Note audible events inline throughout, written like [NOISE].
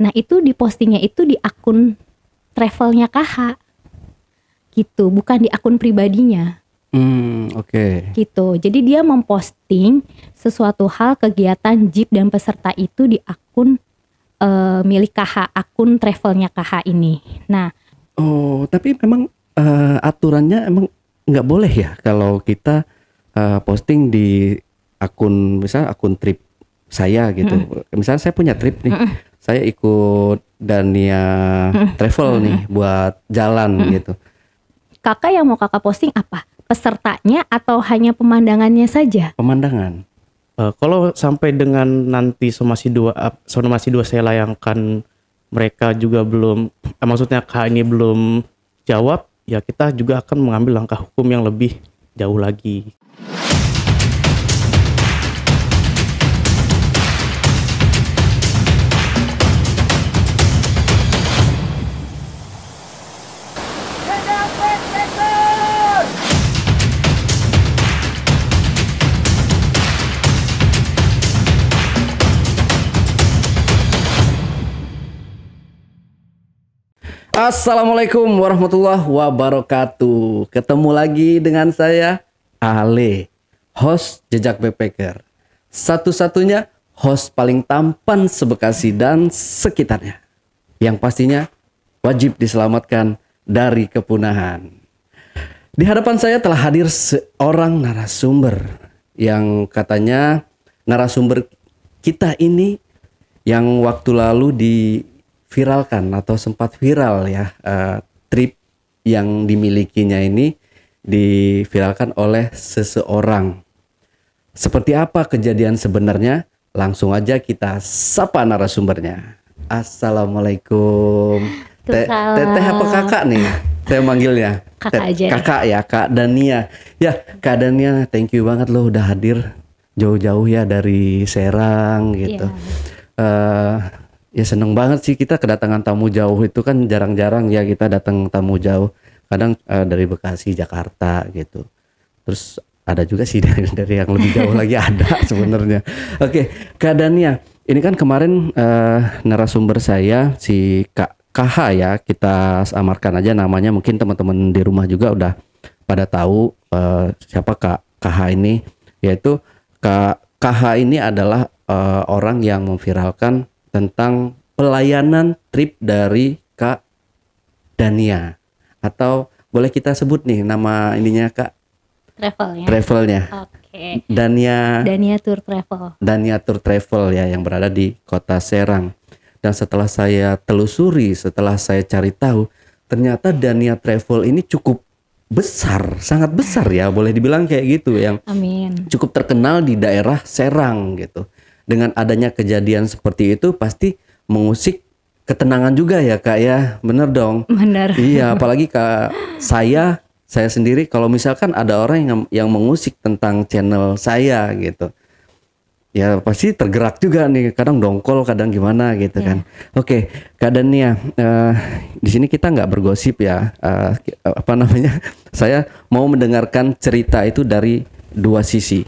Nah itu di postingnya itu di akun travelnya KH gitu, bukan di akun pribadinya. Hmm, oke. Okay. Gitu. Jadi dia memposting sesuatu hal kegiatan jeep dan peserta itu di akun uh, milik KH, akun travelnya KH ini. Nah. Oh, tapi memang uh, aturannya emang nggak boleh ya kalau kita uh, posting di akun misalnya akun trip saya gitu. Hmm. Misalnya saya punya trip nih. Hmm saya ikut Dania hmm. travel nih hmm. buat jalan hmm. gitu. Kakak yang mau kakak posting apa? Pesertanya atau hanya pemandangannya saja? Pemandangan. Uh, kalau sampai dengan nanti somasi dua uh, somasi dua saya layangkan mereka juga belum eh, maksudnya kak ini belum jawab ya kita juga akan mengambil langkah hukum yang lebih jauh lagi Assalamualaikum warahmatullahi wabarakatuh. Ketemu lagi dengan saya Ale, host Jejak Backpacker. Satu-satunya host paling tampan sebekasi dan sekitarnya. Yang pastinya wajib diselamatkan dari kepunahan. Di hadapan saya telah hadir seorang narasumber yang katanya narasumber kita ini yang waktu lalu di viralkan atau sempat viral ya uh, trip yang dimilikinya ini diviralkan oleh seseorang. Seperti apa kejadian sebenarnya? Langsung aja kita sapa narasumbernya. Assalamualaikum. teteh apa kakak nih? Saya manggilnya. Kakak aja. Kakak ya, Kak Dania. Ya, Kak Dania, thank you banget loh udah hadir jauh-jauh ya dari Serang gitu. Yeah. Iya. Uh, ya seneng banget sih kita kedatangan tamu jauh itu kan jarang-jarang ya kita datang tamu jauh kadang uh, dari Bekasi Jakarta gitu terus ada juga sih [LAUGHS] dari, dari yang lebih jauh lagi ada [LAUGHS] sebenarnya oke okay, keadaannya ini kan kemarin uh, narasumber saya si Kak KH ya kita samarkan aja namanya mungkin teman-teman di rumah juga udah pada tahu uh, siapa Kak KH ini yaitu Kak KH ini adalah uh, orang yang memviralkan tentang pelayanan trip dari Kak Dania atau boleh kita sebut nih nama ininya Kak travelnya travelnya okay. Dania Dania Tour Travel Dania Tour Travel ya yang berada di kota Serang dan setelah saya telusuri setelah saya cari tahu ternyata Dania Travel ini cukup besar sangat besar ya boleh dibilang kayak gitu yang Amin. cukup terkenal di daerah Serang gitu dengan adanya kejadian seperti itu pasti mengusik ketenangan juga ya kak ya bener dong bener iya [LAUGHS] apalagi kak saya saya sendiri kalau misalkan ada orang yang yang mengusik tentang channel saya gitu ya pasti tergerak juga nih kadang dongkol kadang gimana gitu yeah. kan oke okay, kak Dania uh, di sini kita nggak bergosip ya uh, apa namanya [LAUGHS] saya mau mendengarkan cerita itu dari dua sisi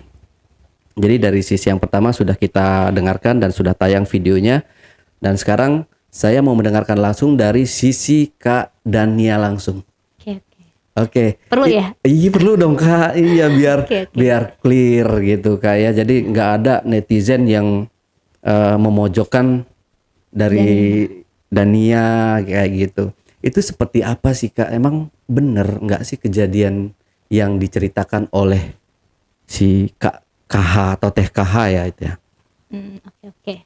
jadi dari sisi yang pertama sudah kita dengarkan dan sudah tayang videonya dan sekarang saya mau mendengarkan langsung dari sisi Kak Dania langsung. Oke. Okay, oke. Okay. Perlu ya? Iya perlu dong Kak. Iya [LAUGHS] biar okay, okay. biar clear gitu Kak ya. Jadi nggak ada netizen yang uh, memojokkan dari Dania. Dania kayak gitu. Itu seperti apa sih Kak? Emang bener nggak sih kejadian yang diceritakan oleh si Kak KH atau teh KH ya itu ya. Hmm, oke okay, oke. Okay.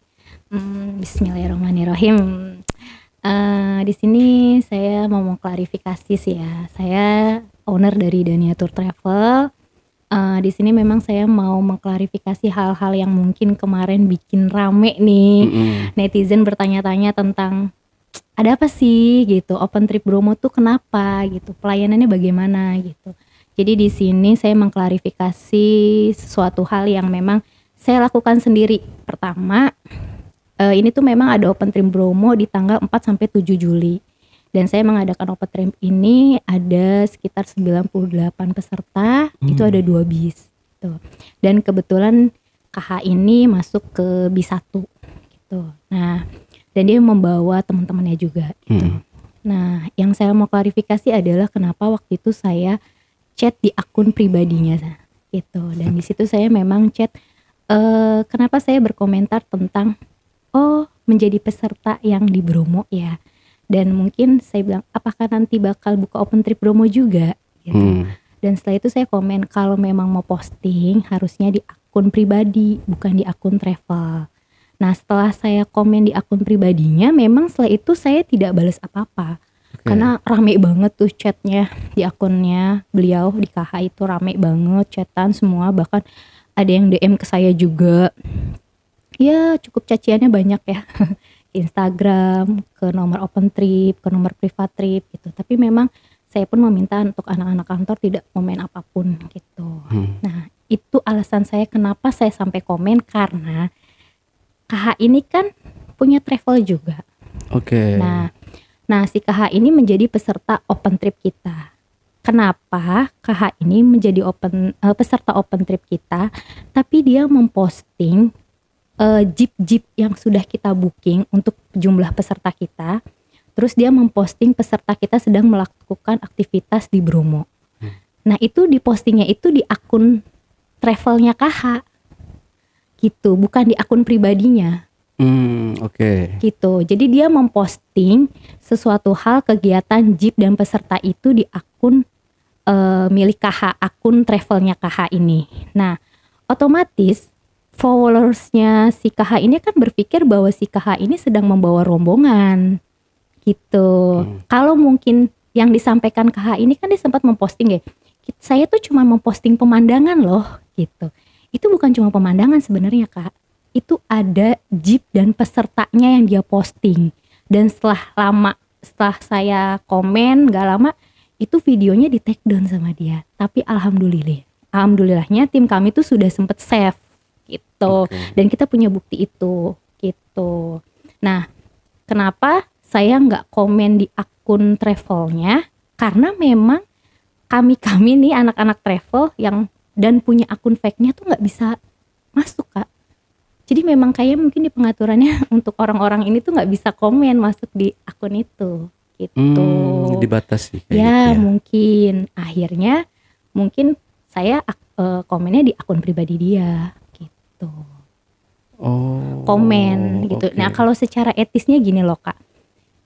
Hmm, Bismillahirrahmanirrahim. Uh, di sini saya mau mengklarifikasi sih ya. Saya owner dari Dania Tour Travel. Uh, di sini memang saya mau mengklarifikasi hal-hal yang mungkin kemarin bikin rame nih mm -hmm. netizen bertanya-tanya tentang ada apa sih gitu open trip Bromo tuh kenapa gitu pelayanannya bagaimana gitu jadi di sini saya mengklarifikasi sesuatu hal yang memang saya lakukan sendiri. Pertama, uh, ini tuh memang ada Open Trim Bromo di tanggal 4 sampai 7 Juli. Dan saya mengadakan Open Trim ini ada sekitar 98 peserta, hmm. itu ada dua bis. Tuh. Gitu. Dan kebetulan KH ini masuk ke bis 1 gitu. Nah, dan dia membawa teman-temannya juga gitu. Hmm. Nah, yang saya mau klarifikasi adalah kenapa waktu itu saya chat di akun pribadinya itu dan di situ saya memang chat uh, kenapa saya berkomentar tentang oh menjadi peserta yang di Bromo ya dan mungkin saya bilang apakah nanti bakal buka open trip Bromo juga gitu hmm. dan setelah itu saya komen kalau memang mau posting harusnya di akun pribadi bukan di akun travel Nah setelah saya komen di akun pribadinya, memang setelah itu saya tidak balas apa-apa karena yeah. rame banget tuh chatnya di akunnya beliau di KH itu rame banget chatan semua bahkan ada yang DM ke saya juga ya cukup caciannya banyak ya [LAUGHS] Instagram ke nomor open trip ke nomor privat trip gitu tapi memang saya pun meminta untuk anak-anak kantor tidak komen apapun gitu hmm. nah itu alasan saya kenapa saya sampai komen karena KH ini kan punya travel juga oke okay. nah Nah, si KH ini menjadi peserta open trip kita. Kenapa KH ini menjadi open uh, peserta open trip kita? Tapi dia memposting eh, jeep-jeep uh, yang sudah kita booking untuk jumlah peserta kita. Terus dia memposting peserta kita sedang melakukan aktivitas di Bromo. Hmm. Nah, itu di postingnya itu di akun travelnya KH. Gitu, bukan di akun pribadinya. Hmm, oke. Okay. Gitu. Jadi dia memposting sesuatu hal kegiatan Jeep dan peserta itu di akun uh, milik KH, akun travelnya KH ini. Nah, otomatis followersnya si KH ini kan berpikir bahwa si KH ini sedang membawa rombongan, gitu. Hmm. Kalau mungkin yang disampaikan KH ini kan dia sempat memposting ya, saya tuh cuma memposting pemandangan loh, gitu. Itu bukan cuma pemandangan sebenarnya kak itu ada jeep dan pesertanya yang dia posting dan setelah lama setelah saya komen gak lama itu videonya di take down sama dia tapi alhamdulillah alhamdulillahnya tim kami tuh sudah sempet save gitu okay. dan kita punya bukti itu gitu nah kenapa saya nggak komen di akun travelnya karena memang kami kami nih anak-anak travel yang dan punya akun fake-nya tuh nggak bisa masuk kak jadi memang kayak mungkin di pengaturannya [LAUGHS] untuk orang-orang ini tuh nggak bisa komen masuk di akun itu gitu hmm, dibatasi ya, gitu ya, mungkin akhirnya mungkin saya uh, komennya di akun pribadi dia gitu oh komen gitu okay. nah kalau secara etisnya gini loh kak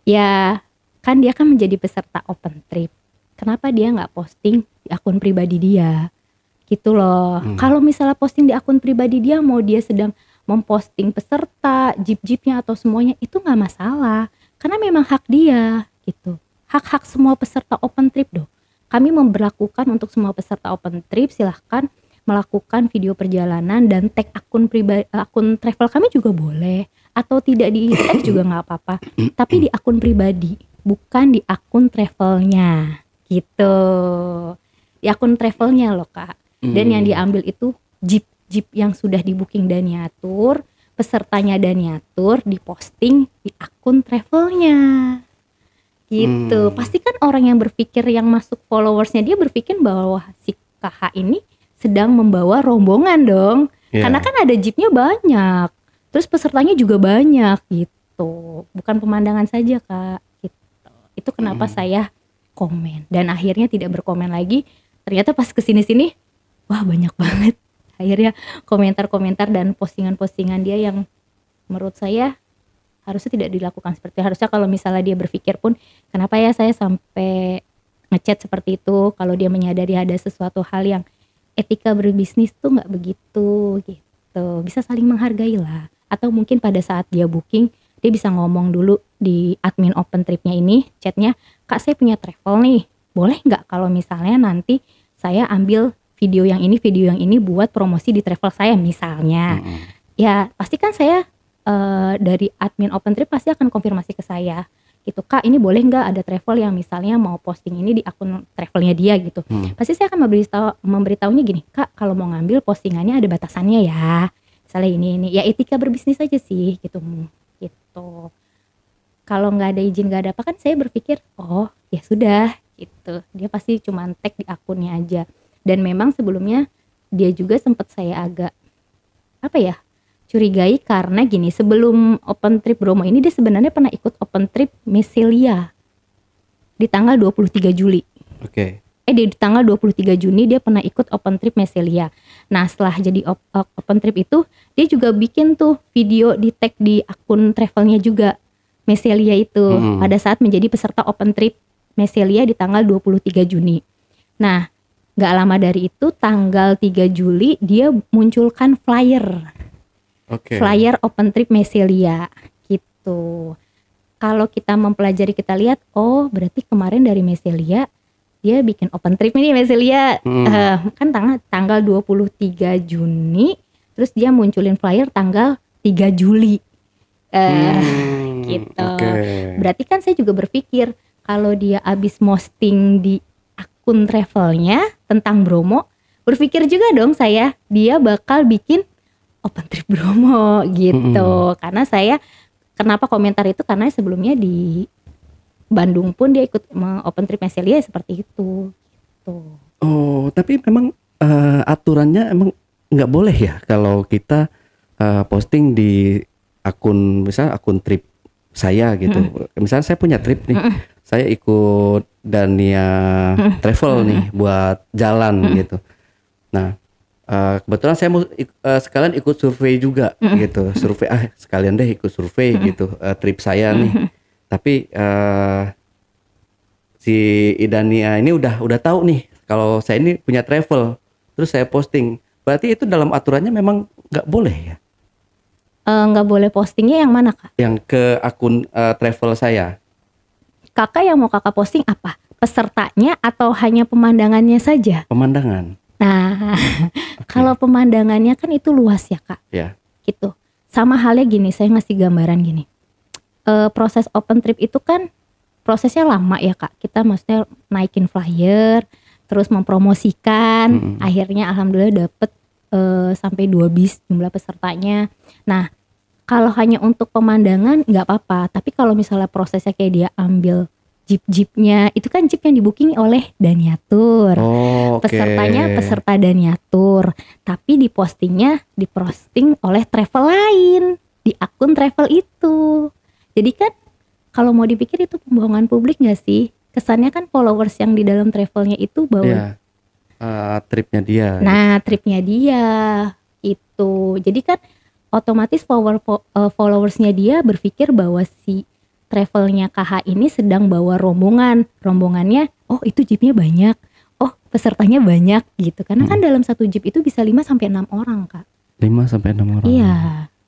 ya kan dia kan menjadi peserta open trip kenapa dia nggak posting di akun pribadi dia gitu loh hmm. kalau misalnya posting di akun pribadi dia mau dia sedang memposting peserta, jeep-jeepnya atau semuanya itu nggak masalah karena memang hak dia gitu. Hak-hak semua peserta open trip dong. Kami memperlakukan untuk semua peserta open trip silahkan melakukan video perjalanan dan tag akun pribadi akun travel kami juga boleh atau tidak di tag [COUGHS] juga nggak apa-apa tapi di akun pribadi bukan di akun travelnya gitu di akun travelnya loh kak dan hmm. yang diambil itu jeep jeep yang sudah di booking dan nyatur pesertanya dan Daniatur diposting di akun travelnya. Gitu. Hmm. Pasti kan orang yang berpikir yang masuk followersnya dia berpikir bahwa si KH ini sedang membawa rombongan dong. Yeah. Karena kan ada jeepnya banyak. Terus pesertanya juga banyak gitu. Bukan pemandangan saja, Kak. Gitu. Itu kenapa hmm. saya komen dan akhirnya tidak berkomen lagi. Ternyata pas kesini sini wah banyak banget akhirnya komentar-komentar dan postingan-postingan dia yang menurut saya harusnya tidak dilakukan seperti harusnya kalau misalnya dia berpikir pun kenapa ya saya sampai ngechat seperti itu kalau dia menyadari ada sesuatu hal yang etika berbisnis tuh nggak begitu gitu bisa saling menghargai lah atau mungkin pada saat dia booking dia bisa ngomong dulu di admin open tripnya ini chatnya kak saya punya travel nih boleh nggak kalau misalnya nanti saya ambil video yang ini video yang ini buat promosi di travel saya misalnya hmm. ya pasti kan saya uh, dari admin Open Trip pasti akan konfirmasi ke saya gitu kak ini boleh nggak ada travel yang misalnya mau posting ini di akun travelnya dia gitu hmm. pasti saya akan memberitahu memberitahunya gini kak kalau mau ngambil postingannya ada batasannya ya misalnya ini ini ya etika berbisnis aja sih gitu hmm, gitu kalau nggak ada izin nggak ada apa kan saya berpikir oh ya sudah gitu dia pasti cuma tag di akunnya aja dan memang sebelumnya dia juga sempat saya agak apa ya curigai karena gini sebelum open trip Bromo ini dia sebenarnya pernah ikut open trip Meselia di tanggal 23 Juli. Oke. Okay. Eh di tanggal 23 Juni dia pernah ikut open trip Meselia Nah, setelah jadi op eh, open trip itu dia juga bikin tuh video di tag di akun travelnya juga Meselia itu hmm. pada saat menjadi peserta open trip Meselia di tanggal 23 Juni. Nah, Gak lama dari itu tanggal 3 Juli dia munculkan flyer. Okay. Flyer Open Trip Meselia gitu. Kalau kita mempelajari kita lihat oh berarti kemarin dari Meselia dia bikin open trip ini Meselia hmm. uh, kan tanggal tanggal 23 Juni terus dia munculin flyer tanggal 3 Juli. Uh, hmm, gitu. Okay. Berarti kan saya juga berpikir kalau dia abis posting di akun travelnya tentang Bromo, berpikir juga dong saya dia bakal bikin open trip Bromo [LAUGHS] gitu. Mm -hmm. Karena saya kenapa komentar itu karena sebelumnya di Bandung pun dia ikut open trip Meselia seperti itu. Gitu. Oh, tapi memang uh, aturannya emang nggak boleh ya kalau kita uh, posting di akun misalnya akun trip saya gitu. Mm. Misalnya saya punya trip nih. Mm saya ikut Dania [LAUGHS] travel nih buat jalan gitu. Nah, eh, kebetulan saya mau eh, sekalian ikut survei juga gitu. Survei ah sekalian deh ikut survei gitu eh, trip saya nih. Tapi uh, si Idania ini udah udah tahu nih kalau saya ini punya travel. Terus saya posting. Berarti itu dalam aturannya memang nggak boleh ya? nggak uh, boleh postingnya yang mana kak? Yang ke akun uh, travel saya kakak yang mau kakak posting apa? Pesertanya atau hanya pemandangannya saja? Pemandangan. Nah, [LAUGHS] kalau pemandangannya kan itu luas ya kak. Ya. Gitu. Sama halnya gini, saya ngasih gambaran gini. E, proses open trip itu kan prosesnya lama ya kak. Kita maksudnya naikin flyer, terus mempromosikan. -hmm. Akhirnya alhamdulillah dapet e, sampai dua bis jumlah pesertanya. Nah, kalau hanya untuk pemandangan nggak apa-apa tapi kalau misalnya prosesnya kayak dia ambil jeep-jeepnya itu kan jeep yang dibuking oleh Daniatur oh, okay. pesertanya peserta Daniatur tapi di postingnya diposting oleh travel lain di akun travel itu jadi kan kalau mau dipikir itu pembohongan publik nggak sih kesannya kan followers yang di dalam travelnya itu bahwa yeah. Iya. uh, tripnya dia nah tripnya dia itu jadi kan otomatis follower eh, followersnya dia berpikir bahwa si travelnya KH ini sedang bawa rombongan rombongannya oh itu jeepnya banyak oh pesertanya banyak gitu karena kan hmm. kan dalam satu jeep itu bisa 5 sampai enam orang kak 5 sampai enam orang iya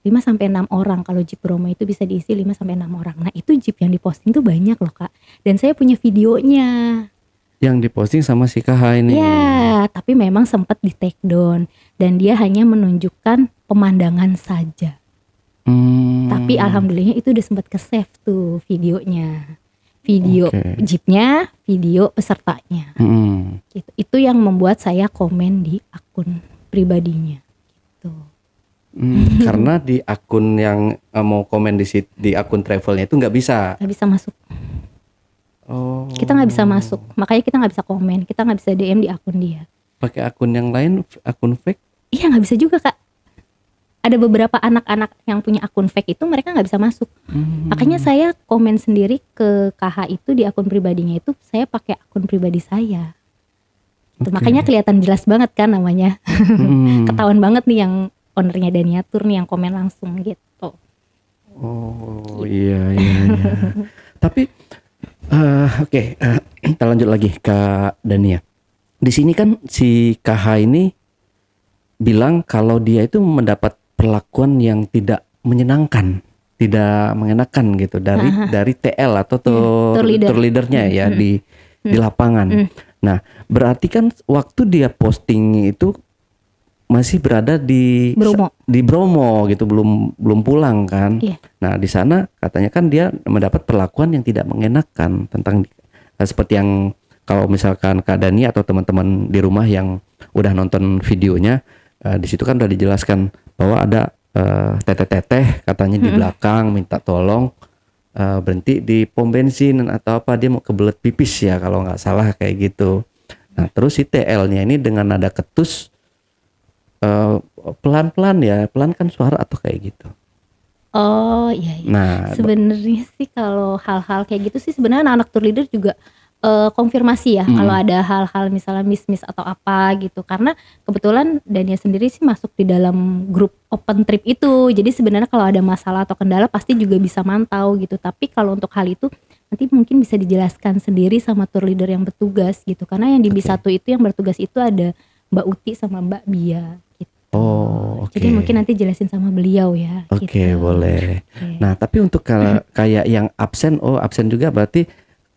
lima sampai enam orang kalau jeep Roma itu bisa diisi 5 sampai enam orang. Nah, itu jeep yang diposting tuh banyak loh, Kak. Dan saya punya videonya yang diposting sama si KH ini. Iya, tapi memang sempat di take down dan dia hanya menunjukkan pemandangan saja. Hmm. Tapi alhamdulillah itu udah sempat ke save tuh videonya. Video okay. jeepnya, video pesertanya. Hmm. Gitu. Itu yang membuat saya komen di akun pribadinya. Gitu. Hmm, [LAUGHS] karena di akun yang eh, mau komen di di akun travelnya itu nggak bisa. Nggak bisa masuk. Oh. Kita nggak bisa masuk, makanya kita nggak bisa komen, kita nggak bisa DM di akun dia. Pakai akun yang lain, akun fake? Iya nggak bisa juga kak. Ada beberapa anak-anak yang punya akun fake itu mereka nggak bisa masuk. Hmm. Makanya saya komen sendiri ke KH itu di akun pribadinya itu saya pakai akun pribadi saya. Tuh, Makanya kelihatan jelas banget kan namanya. Hmm. [LAUGHS] Ketahuan banget nih yang ownernya Daniatur nih yang komen langsung gitu. Oh gitu. iya iya. iya. [LAUGHS] Tapi Uh, Oke, okay. uh, eh, [CLEARS THROAT] kita lanjut lagi Kak Dania. Di sini kan si KH ini bilang kalau dia itu mendapat perlakuan yang tidak menyenangkan, tidak mengenakan gitu dari -huh. dari TL atau iya, tour, hmm, tour, leader. tour leadernya ya hmm. di hmm. di lapangan. Hmm. Nah, berarti kan waktu dia posting itu masih berada di Bromo. di Bromo gitu belum belum pulang kan. Yeah. Nah di sana katanya kan dia mendapat perlakuan yang tidak mengenakan tentang eh, seperti yang kalau misalkan Kak Dani atau teman-teman di rumah yang udah nonton videonya eh, di situ kan udah dijelaskan bahwa ada eh, teteh-teteh katanya -hmm. di belakang minta tolong eh, berhenti di pom bensin atau apa dia mau kebelet pipis ya kalau nggak salah kayak gitu. Nah terus si TL-nya ini dengan nada ketus Eh, pelan-pelan uh, ya, kan suara atau kayak gitu. Oh iya. iya. Nah, sebenarnya sih kalau hal-hal kayak gitu sih sebenarnya anak-anak tour leader juga uh, konfirmasi ya hmm. kalau ada hal-hal misalnya miss-miss atau apa gitu. Karena kebetulan Dania sendiri sih masuk di dalam grup open trip itu. Jadi sebenarnya kalau ada masalah atau kendala pasti juga bisa mantau gitu. Tapi kalau untuk hal itu nanti mungkin bisa dijelaskan sendiri sama tour leader yang bertugas gitu. Karena yang di B1 itu yang bertugas itu ada Mbak Uti sama Mbak Bia. Gitu. Oh, oke. Okay. Jadi mungkin nanti jelasin sama beliau ya. Oke, okay, gitu. boleh. Okay. Nah, tapi untuk kalau kayak yang absen, oh absen juga berarti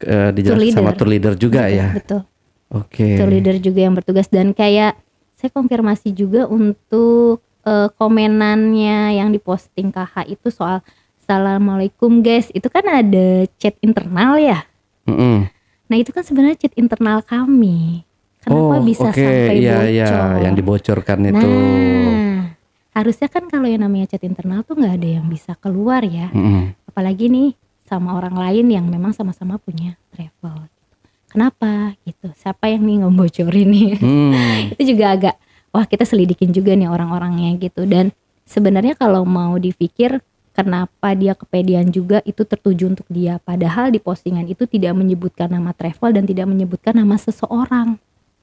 uh, eh, dijelasin tour sama tour leader juga betul, ya. Betul. Oke. Okay. Tour leader juga yang bertugas dan kayak saya konfirmasi juga untuk uh, komenannya yang diposting KH itu soal assalamualaikum guys itu kan ada chat internal ya. Mm -hmm. Nah itu kan sebenarnya chat internal kami. Kenapa oh, bisa okay. sampai iya, iya. bocor? Iya, yang dibocorkan nah, itu. harusnya kan kalau yang namanya chat internal tuh nggak ada yang bisa keluar ya. Mm -hmm. Apalagi nih sama orang lain yang memang sama-sama punya travel. Kenapa gitu? Siapa yang nih ngebocorin nih? [LAUGHS] Mm. itu juga agak wah kita selidikin juga nih orang-orangnya gitu dan sebenarnya kalau mau dipikir kenapa dia kepedean juga itu tertuju untuk dia padahal di postingan itu tidak menyebutkan nama travel dan tidak menyebutkan nama seseorang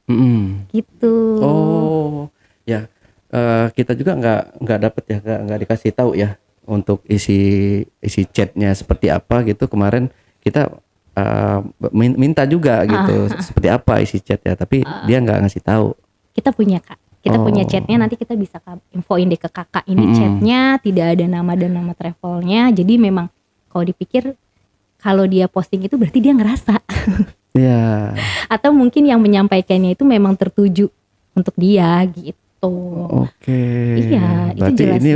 mm -hmm. gitu oh ya uh, kita juga nggak nggak dapet ya nggak dikasih tahu ya untuk isi isi chatnya seperti apa gitu kemarin kita uh, minta juga gitu uh, seperti apa isi chat ya tapi uh, dia nggak ngasih tahu kita punya kak kita oh. punya chatnya nanti kita bisa infoin deh ke kakak ini mm -hmm. chatnya tidak ada nama dan nama travelnya jadi memang kalau dipikir kalau dia posting itu berarti dia ngerasa [LAUGHS] Iya. Atau mungkin yang menyampaikannya itu memang tertuju untuk dia gitu. Oke. Iya, Berarti itu jelas. ini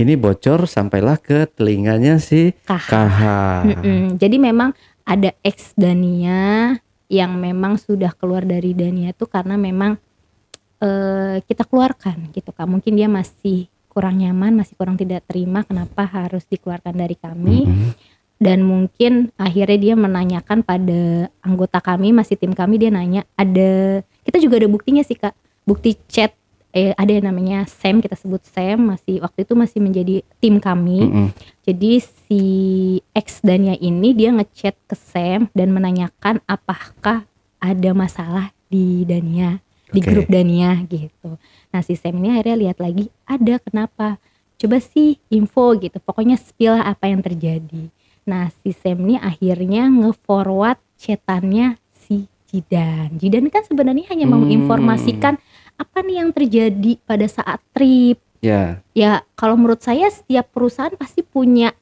ini bocor sampailah ke telinganya si Kah. Kaha. Jadi memang ada ex Dania yang memang sudah keluar dari Dania itu karena memang eh, kita keluarkan gitu Kak. Mungkin dia masih kurang nyaman, masih kurang tidak terima kenapa harus dikeluarkan dari kami. Mm -hmm dan mungkin akhirnya dia menanyakan pada anggota kami masih tim kami dia nanya ada kita juga ada buktinya sih kak bukti chat eh, ada yang namanya Sam kita sebut Sam masih waktu itu masih menjadi tim kami mm -hmm. jadi si ex Dania ini dia ngechat ke Sam dan menanyakan apakah ada masalah di Dania di okay. grup Dania gitu nah si Sam ini akhirnya lihat lagi ada kenapa coba sih info gitu pokoknya spill apa yang terjadi Nah, si Sam ini akhirnya nge-forward chatannya si Jidan. Jidan kan sebenarnya hanya hmm. menginformasikan apa nih yang terjadi pada saat trip. Ya. Yeah. Ya, kalau menurut saya setiap perusahaan pasti punya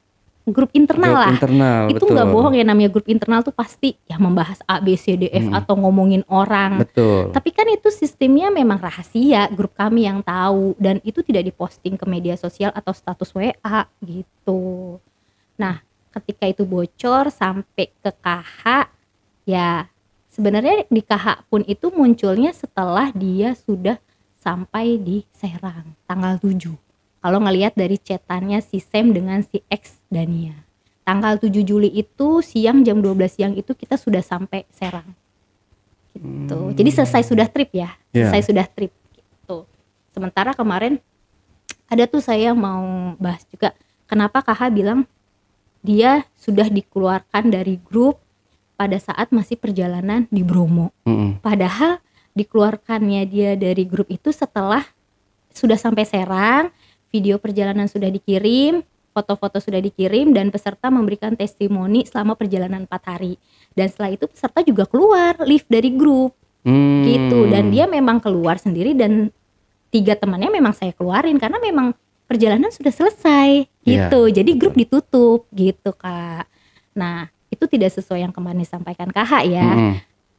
grup internal grup lah. Internal, itu nggak bohong ya namanya grup internal tuh pasti ya membahas A B C D F hmm. atau ngomongin orang. Betul. Tapi kan itu sistemnya memang rahasia, grup kami yang tahu dan itu tidak diposting ke media sosial atau status WA gitu. Nah, ketika itu bocor sampai ke KH ya sebenarnya di KH pun itu munculnya setelah dia sudah sampai di Serang tanggal 7 kalau ngelihat dari cetannya si Sam dengan si X Dania tanggal 7 Juli itu siang jam 12 siang itu kita sudah sampai Serang gitu hmm. jadi selesai sudah trip ya yeah. selesai sudah trip gitu sementara kemarin ada tuh saya mau bahas juga kenapa KH bilang dia sudah dikeluarkan dari grup pada saat masih perjalanan di Bromo. Mm-hmm. Padahal dikeluarkannya dia dari grup itu setelah sudah sampai Serang, video perjalanan sudah dikirim, foto-foto sudah dikirim dan peserta memberikan testimoni selama perjalanan empat hari. Dan setelah itu peserta juga keluar lift dari grup. Hmm. Gitu dan dia memang keluar sendiri dan tiga temannya memang saya keluarin karena memang perjalanan sudah selesai iya. gitu. Yeah. Jadi grup ditutup gitu kak. Nah itu tidak sesuai yang kemarin disampaikan kakak ya. Mm -hmm.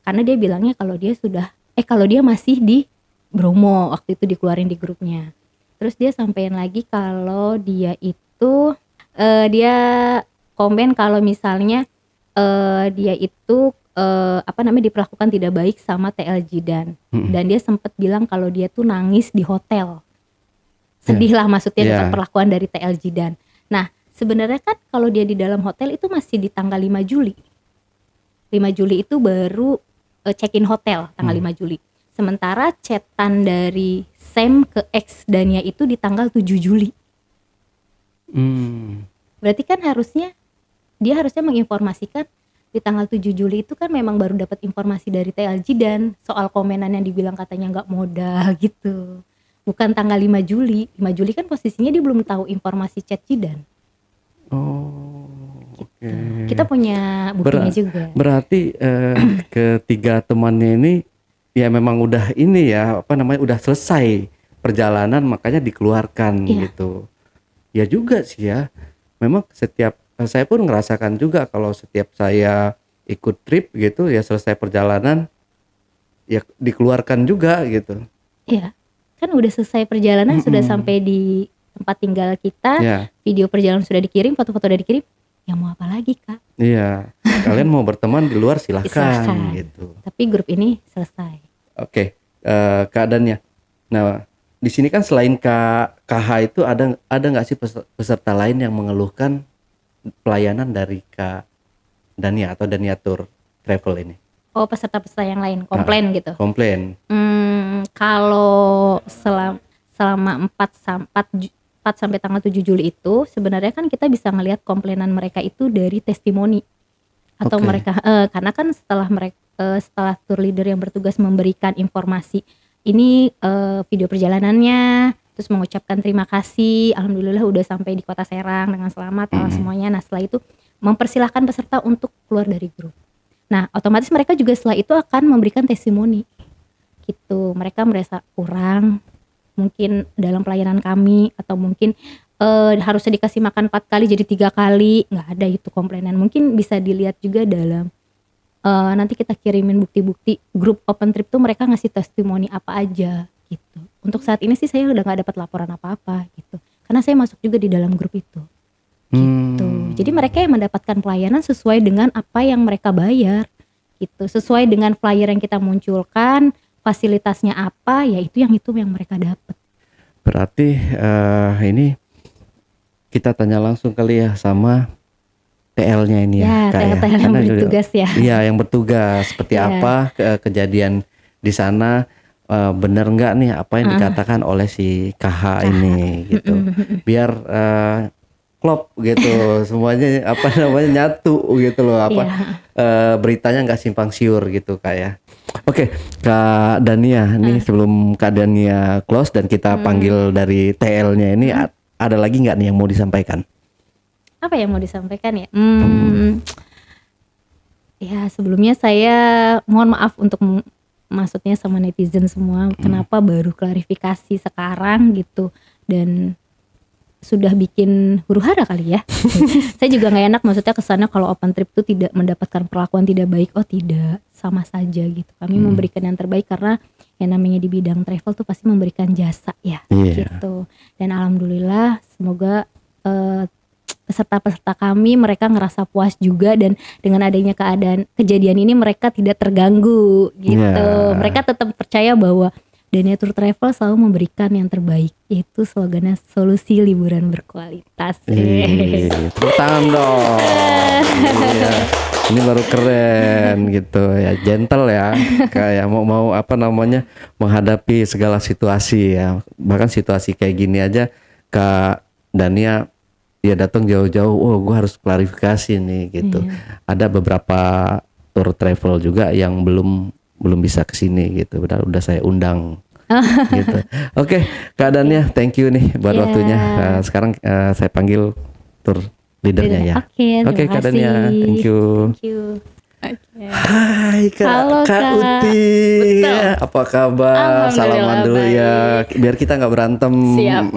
Karena dia bilangnya kalau dia sudah eh kalau dia masih di Bromo waktu itu dikeluarin di grupnya. Terus dia sampein lagi kalau dia itu uh, dia komen kalau misalnya uh, dia itu uh, apa namanya diperlakukan tidak baik sama TLG dan mm -hmm. dan dia sempat bilang kalau dia tuh nangis di hotel sedih lah ya. maksudnya yeah. dengan ya. perlakuan dari TL dan nah sebenarnya kan kalau dia di dalam hotel itu masih di tanggal 5 Juli 5 Juli itu baru uh, check-in hotel tanggal hmm. 5 Juli sementara cetan dari Sam ke ex Dania itu di tanggal 7 Juli hmm. berarti kan harusnya dia harusnya menginformasikan di tanggal 7 Juli itu kan memang baru dapat informasi dari TLG dan soal komenan yang dibilang katanya nggak modal [LAUGHS] gitu bukan tanggal 5 Juli 5 Juli kan posisinya dia belum tahu informasi chat Cidan oh gitu. oke okay. kita punya buktinya Ber juga berarti eh, [CLEARS THROAT] ketiga temannya ini ya memang udah ini ya apa namanya udah selesai perjalanan makanya dikeluarkan iya. gitu ya juga sih ya memang setiap eh, saya pun ngerasakan juga kalau setiap saya ikut trip gitu ya selesai perjalanan ya dikeluarkan juga gitu. Iya kan udah selesai perjalanan mm -hmm. sudah sampai di tempat tinggal kita yeah. video perjalanan sudah dikirim foto-foto sudah dikirim ya mau apa lagi kak iya yeah. kalian mau berteman di luar silahkan, gitu tapi grup ini selesai oke okay. uh, eh, keadaannya nah di sini kan selain kak KH itu ada ada nggak sih peserta lain yang mengeluhkan pelayanan dari kak Dania atau Daniatur Travel ini Oh peserta-peserta yang lain ah, komplain nah, gitu. Komplain. Hmm, kalau selam, selama 4 sampai 4 sampai tanggal 7 Juli itu sebenarnya kan kita bisa melihat komplainan mereka itu dari testimoni atau okay. mereka eh, karena kan setelah mereka eh, setelah tour leader yang bertugas memberikan informasi ini eh, video perjalanannya terus mengucapkan terima kasih alhamdulillah udah sampai di kota Serang dengan selamat mm -hmm. semuanya nah setelah itu mempersilahkan peserta untuk keluar dari grup Nah, otomatis mereka juga setelah itu akan memberikan testimoni. Gitu. Mereka merasa kurang mungkin dalam pelayanan kami atau mungkin uh, harusnya dikasih makan empat kali jadi tiga kali nggak ada itu komplainan mungkin bisa dilihat juga dalam uh, nanti kita kirimin bukti-bukti grup open trip tuh mereka ngasih testimoni apa aja gitu untuk saat ini sih saya udah nggak dapat laporan apa-apa gitu karena saya masuk juga di dalam grup itu gitu. Hmm. Jadi mereka yang mendapatkan pelayanan sesuai dengan apa yang mereka bayar gitu. Sesuai dengan flyer yang kita munculkan, fasilitasnya apa, ya itu yang itu yang mereka dapat. Berarti uh, ini kita tanya langsung kali ya sama TL-nya ini ya, ya kayak TL ya. yang Karena bertugas ya. Iya, yang bertugas seperti ya. apa ke kejadian di sana uh, bener nggak nih apa yang uh. dikatakan oleh si KH, KH. ini gitu. Biar uh, klop gitu [LAUGHS] semuanya apa namanya nyatu gitu loh apa yeah. Iya. uh, beritanya nggak simpang siur gitu kayak ya. oke okay, kak Dania hmm. nih ah. sebelum kak Dania close dan kita hmm. panggil dari TL-nya ini hmm. ada lagi nggak nih yang mau disampaikan apa yang mau disampaikan ya hmm, hmm. ya sebelumnya saya mohon maaf untuk maksudnya sama netizen semua hmm. kenapa baru klarifikasi sekarang gitu dan sudah bikin huru hara kali ya. [LAUGHS] saya juga nggak enak maksudnya sana kalau open trip tuh tidak mendapatkan perlakuan tidak baik. Oh tidak, sama saja gitu. Kami hmm. memberikan yang terbaik karena yang namanya di bidang travel tuh pasti memberikan jasa ya. Yeah. Gitu. Dan alhamdulillah semoga eh, peserta-peserta kami mereka ngerasa puas juga dan dengan adanya keadaan kejadian ini mereka tidak terganggu gitu. Yeah. Mereka tetap percaya bahwa dan ya, Tour Travel selalu memberikan yang terbaik yaitu slogannya solusi liburan berkualitas. Iya, [LAUGHS] tepuk tangan dong. iya. Ini baru keren gitu ya, gentle ya, kayak mau mau apa namanya menghadapi segala situasi ya, bahkan situasi kayak gini aja Kak Dania ya datang jauh-jauh, oh gue harus klarifikasi nih gitu. Iya. Ada beberapa tour travel juga yang belum belum bisa ke sini gitu udah udah saya undang [LAUGHS] gitu oke okay, keadaannya thank you nih buat yeah. waktunya uh, sekarang uh, saya panggil tur leadernya ya oke okay, okay, keadaannya thank you, thank you. Okay. Hai Kak, Halo, Kak, Uti, Betul. apa kabar? Salaman dulu ya, biar kita nggak berantem. Siap.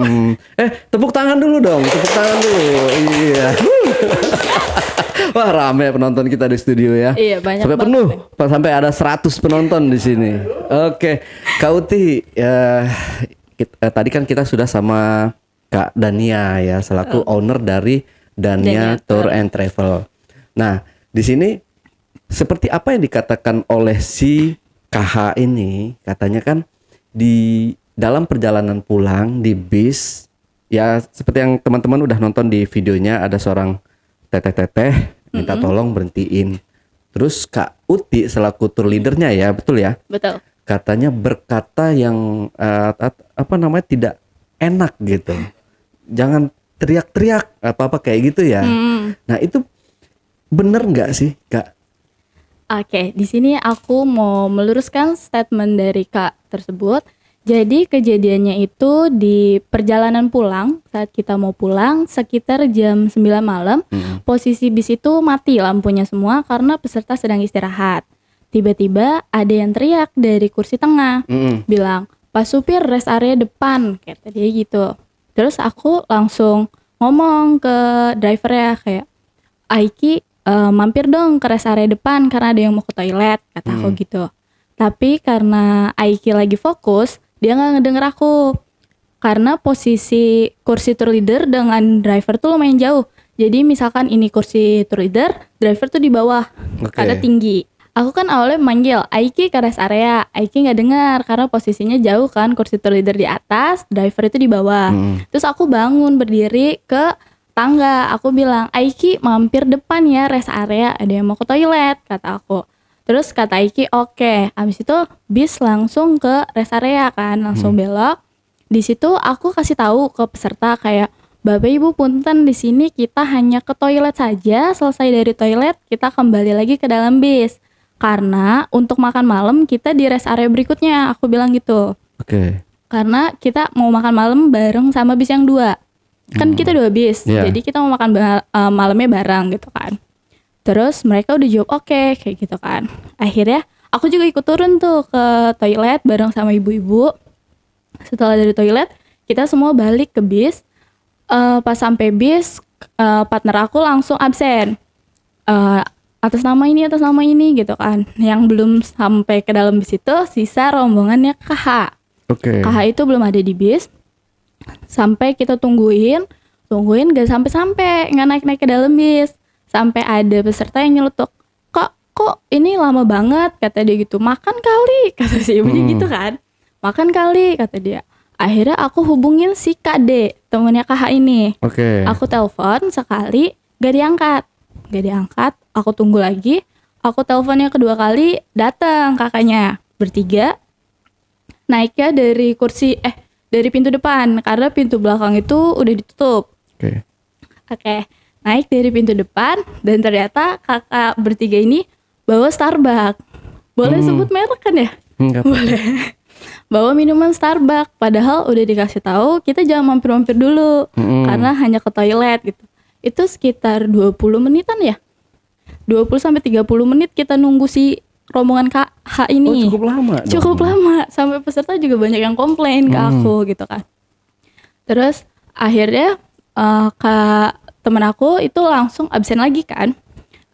Eh, tepuk tangan dulu dong, tepuk tangan dulu. Iya. [LAUGHS] [LAUGHS] Wah rame penonton kita di studio ya. Iya banyak. Sampai penuh, deh. sampai ada 100 penonton di sini. Oke, okay. Ya, uh, kita, uh, eh, tadi kan kita sudah sama Kak Dania ya, selaku uh. owner dari Dania, Dania Tour and Travel. Nah, di sini seperti apa yang dikatakan oleh si KH ini, katanya kan di dalam perjalanan pulang di bis ya seperti yang teman-teman udah nonton di videonya ada seorang teteh teteh minta mm -hmm. tolong berhentiin terus kak Uti selaku tour leadernya ya betul ya betul katanya berkata yang uh, apa namanya tidak enak gitu jangan teriak-teriak apa apa kayak gitu ya mm. nah itu bener nggak sih kak Oke, okay, di sini aku mau meluruskan statement dari Kak tersebut jadi kejadiannya itu di perjalanan pulang saat kita mau pulang sekitar jam 9 malam hmm. posisi bis itu mati lampunya semua karena peserta sedang istirahat. Tiba-tiba ada yang teriak dari kursi tengah hmm. bilang pas supir rest area depan kayak tadi gitu. Terus aku langsung ngomong ke driver ya kayak Aiki ah, uh, eh, mampir dong ke rest area depan karena ada yang mau ke toilet kata hmm. aku gitu. Tapi karena Aiki lagi fokus, dia nggak ngedenger aku karena posisi kursi tour leader dengan driver tuh lumayan jauh jadi misalkan ini kursi tour leader driver tuh di bawah okay. ada tinggi aku kan awalnya manggil Aiki ke rest area Aiki nggak dengar karena posisinya jauh kan kursi tour leader di atas driver itu di bawah hmm. terus aku bangun berdiri ke tangga aku bilang Aiki mampir depan ya rest area ada yang mau ke toilet kata aku Terus kata Iki oke, okay. abis itu bis langsung ke rest area kan, langsung hmm. belok. Di situ aku kasih tahu ke peserta kayak Bapak Ibu punten di sini kita hanya ke toilet saja, selesai dari toilet kita kembali lagi ke dalam bis. Karena untuk makan malam kita di rest area berikutnya, aku bilang gitu. Oke. Okay. Karena kita mau makan malam bareng sama bis yang dua. Kan hmm. kita dua bis, yeah. jadi kita mau makan ba eh, malamnya bareng gitu kan. Terus mereka udah jawab oke okay, kayak gitu kan. Akhirnya aku juga ikut turun tuh ke toilet bareng sama ibu-ibu. Setelah dari toilet kita semua balik ke bis. Uh, pas sampai bis uh, partner aku langsung absen. Uh, atas nama ini atas nama ini gitu kan. Yang belum sampai ke dalam bis itu sisa rombongannya KH. Oke. Okay. KH itu belum ada di bis. Sampai kita tungguin, tungguin gak sampai-sampai, nggak naik-naik ke dalam bis sampai ada peserta yang nyeletuk kok kok ini lama banget kata dia gitu makan kali [LAUGHS] kata si ibunya hmm. gitu kan makan kali kata dia akhirnya aku hubungin si kak D temennya kak ini okay. aku telepon sekali gak diangkat gak diangkat aku tunggu lagi aku teleponnya kedua kali datang kakaknya bertiga naiknya dari kursi eh dari pintu depan karena pintu belakang itu udah ditutup oke okay. okay naik dari pintu depan dan ternyata kakak bertiga ini bawa Starbucks. Boleh hmm. sebut merek kan ya? Enggak hmm, Boleh. [LAUGHS] bawa minuman Starbucks padahal udah dikasih tahu kita jangan mampir-mampir dulu hmm. karena hanya ke toilet gitu. Itu sekitar 20 menitan ya? 20 sampai 30 menit kita nunggu si rombongan KH ini. Oh, cukup lama. Cukup dong. lama sampai peserta juga banyak yang komplain hmm. ke aku gitu kan. Terus akhirnya uh, Kak temen aku itu langsung absen lagi kan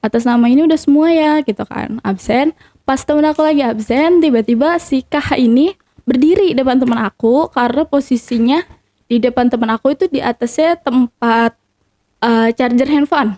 atas nama ini udah semua ya gitu kan absen pas temen aku lagi absen tiba-tiba si Kah ini berdiri depan temen aku karena posisinya di depan temen aku itu di atasnya tempat uh, charger handphone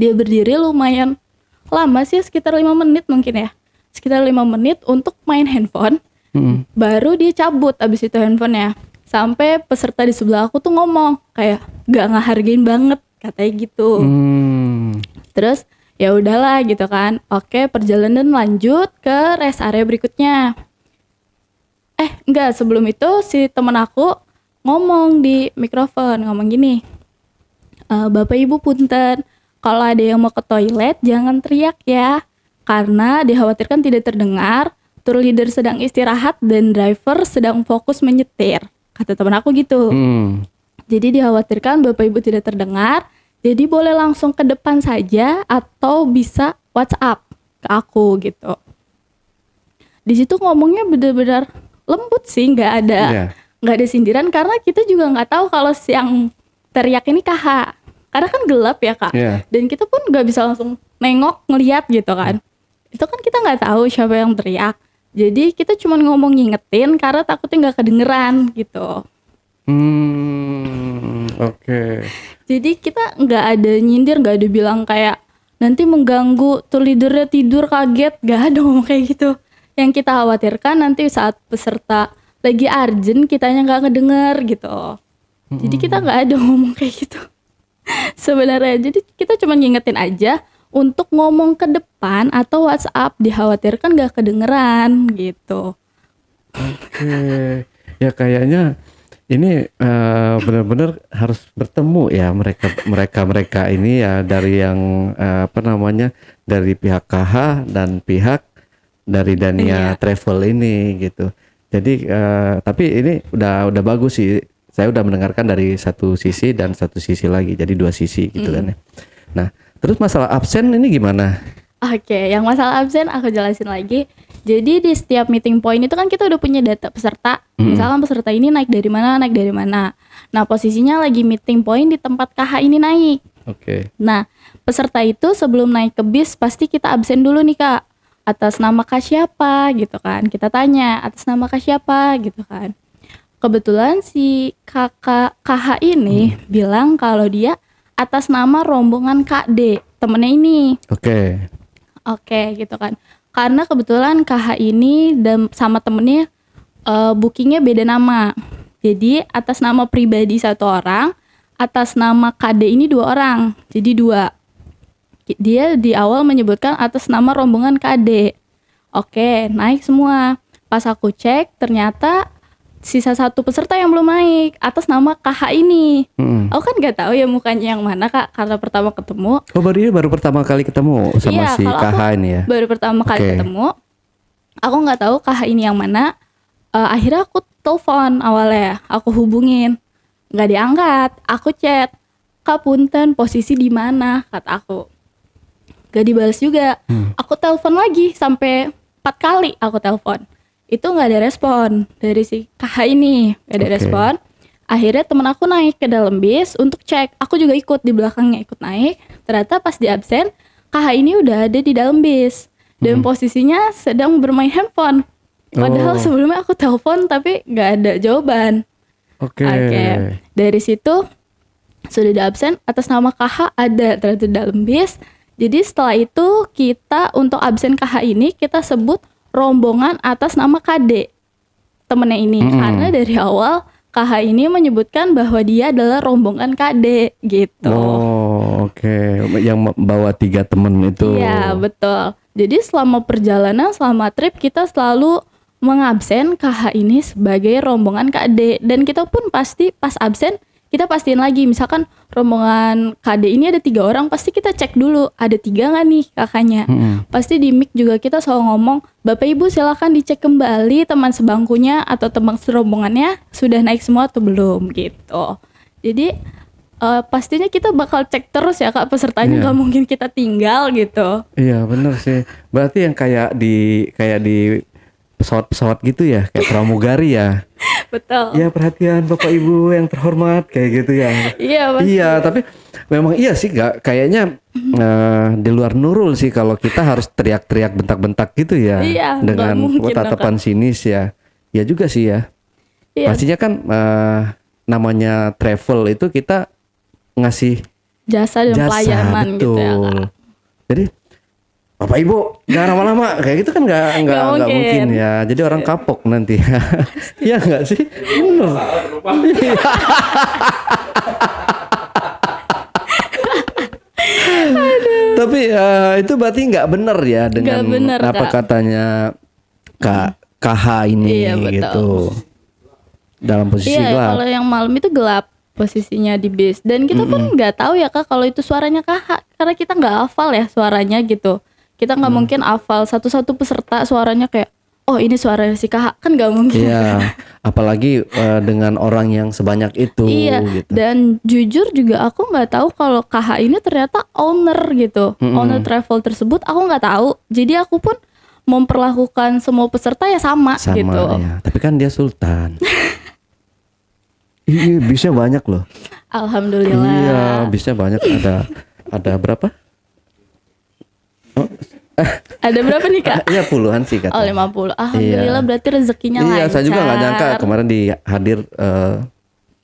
dia berdiri lumayan lama sih sekitar lima menit mungkin ya sekitar lima menit untuk main handphone -hmm. baru dia cabut abis itu handphonenya sampai peserta di sebelah aku tuh ngomong kayak gak ngehargain banget katanya gitu hmm. terus ya udahlah gitu kan oke perjalanan lanjut ke rest area berikutnya eh enggak sebelum itu si temen aku ngomong di mikrofon ngomong gini e, bapak ibu punten kalau ada yang mau ke toilet jangan teriak ya karena dikhawatirkan tidak terdengar tour leader sedang istirahat dan driver sedang fokus menyetir kata teman aku gitu hmm. jadi dikhawatirkan bapak ibu tidak terdengar jadi boleh langsung ke depan saja atau bisa WhatsApp ke aku gitu di situ ngomongnya benar-benar lembut sih nggak ada iya. nggak yeah. ada sindiran karena kita juga nggak tahu kalau siang teriak ini kah karena kan gelap ya kak yeah. dan kita pun nggak bisa langsung nengok ngeliat gitu kan itu kan kita nggak tahu siapa yang teriak jadi kita cuma ngomong ngingetin karena takutnya nggak kedengeran gitu. Hmm, oke. Okay. Jadi kita nggak ada nyindir, nggak ada bilang kayak nanti mengganggu tuh leadernya tidur kaget, nggak ada ngomong kayak gitu. Yang kita khawatirkan nanti saat peserta lagi arjen kitanya nggak ngedenger gitu. Jadi kita hmm. nggak ada [LAUGHS] ngomong kayak gitu. Sebenarnya jadi kita cuma ngingetin aja untuk ngomong ke depan atau WhatsApp dikhawatirkan gak kedengeran gitu. Oke, okay. ya kayaknya ini uh, benar-benar harus bertemu ya mereka mereka mereka ini ya dari yang uh, apa namanya dari pihak KH dan pihak dari Dania iya. Travel ini gitu. Jadi uh, tapi ini udah udah bagus sih. Saya udah mendengarkan dari satu sisi dan satu sisi lagi. Jadi dua sisi gitu kan mm. kan ya. Nah, Terus masalah absen ini gimana? Oke, okay, yang masalah absen aku jelasin lagi. Jadi di setiap meeting point itu kan kita udah punya data peserta. Mm. Misalnya peserta ini naik dari mana, naik dari mana. Nah, posisinya lagi meeting point di tempat KH ini naik. Oke. Okay. Nah, peserta itu sebelum naik ke bis pasti kita absen dulu nih, Kak. Atas nama Kak siapa gitu kan. Kita tanya, atas nama Kak siapa gitu kan. Kebetulan si Kakak KH ini hmm. bilang kalau dia atas nama rombongan Kak D temennya ini oke okay. oke okay, gitu kan karena kebetulan KH ini dan sama temennya uh, bookingnya beda nama jadi atas nama pribadi satu orang atas nama Kak D ini dua orang jadi dua dia di awal menyebutkan atas nama rombongan D, oke naik semua pas aku cek ternyata sisa satu peserta yang belum naik atas nama KH ini. Hmm. Aku kan nggak tahu ya mukanya yang mana kak karena pertama ketemu. Oh baru ini ya, baru pertama kali ketemu sama iya, si KH ini ya? Baru pertama okay. kali ketemu. Aku nggak tahu KH ini yang mana. Uh, akhirnya aku telepon awalnya, aku hubungin, nggak diangkat. Aku chat, kak punten posisi di mana kata aku. nggak dibalas juga. Hmm. Aku telepon lagi sampai empat kali aku telepon itu nggak ada respon dari si KH ini nggak ada okay. respon akhirnya teman aku naik ke dalam bis untuk cek aku juga ikut di belakangnya ikut naik ternyata pas di absen KH ini udah ada di dalam bis dan hmm. posisinya sedang bermain handphone padahal oh. sebelumnya aku telepon tapi nggak ada jawaban oke okay. okay. dari situ sudah di absen atas nama KH ada ternyata di dalam bis jadi setelah itu kita untuk absen KH ini kita sebut rombongan atas nama KD temennya ini mm -hmm. karena dari awal KH ini menyebutkan bahwa dia adalah rombongan KD gitu. Oh, oke. Okay. Yang bawa tiga temen itu. Iya, betul. Jadi selama perjalanan, selama trip kita selalu mengabsen KH ini sebagai rombongan KD dan kita pun pasti pas absen kita pastiin lagi misalkan rombongan KD ini ada tiga orang pasti kita cek dulu ada tiga nggak nih kakaknya hmm. pasti di mic juga kita selalu ngomong bapak ibu silahkan dicek kembali teman sebangkunya atau teman serombongannya sudah naik semua atau belum gitu jadi uh, pastinya kita bakal cek terus ya kak pesertanya iya. nggak yeah. mungkin kita tinggal gitu. Iya yeah, bener sih. Berarti yang kayak di kayak di pesawat-pesawat gitu ya kayak pramugari ya [LAUGHS] betul ya perhatian bapak ibu yang terhormat kayak gitu ya iya pasti. iya tapi memang iya sih nggak kayaknya uh, di luar nurul sih kalau kita harus teriak-teriak bentak-bentak gitu ya iya, dengan oh, tatapan sinis ya ya juga sih ya iya. pastinya kan uh, namanya travel itu kita ngasih jasa dan jasa, pelayanan betul. gitu ya Kak. jadi Bapak Ibu, gak lama-lama kayak gitu kan gak, gak, nggak mungkin. mungkin ya. Jadi orang iya. kapok nanti. Ya. Iya nggak sih? Bener. Tapi uh, itu berarti gak bener ya dengan bener, apa Kak. katanya Kak KH ini iya, betul. gitu. Dalam posisi iya, gelap. Kalau yang malam itu gelap posisinya di bis dan kita mm -mm. pun gak tahu ya kak kalau itu suaranya KH. karena kita gak hafal ya suaranya gitu kita nggak hmm. mungkin hafal satu-satu peserta suaranya kayak oh ini suara si kakak kan nggak mungkin iya apalagi uh, dengan orang yang sebanyak itu iya gitu. dan jujur juga aku nggak tahu kalau kakak ini ternyata owner gitu -hmm. owner travel tersebut aku nggak tahu jadi aku pun memperlakukan semua peserta ya sama, sama gitu ya. tapi kan dia sultan [LAUGHS] iya bisa banyak loh alhamdulillah iya bisa banyak ada ada berapa oh, ada berapa nih kak? Iya puluhan sih kak. Oh lima puluh. Alhamdulillah iya. berarti rezekinya iya, lancar. Iya saya juga nggak nyangka kemarin dihadir uh, eh,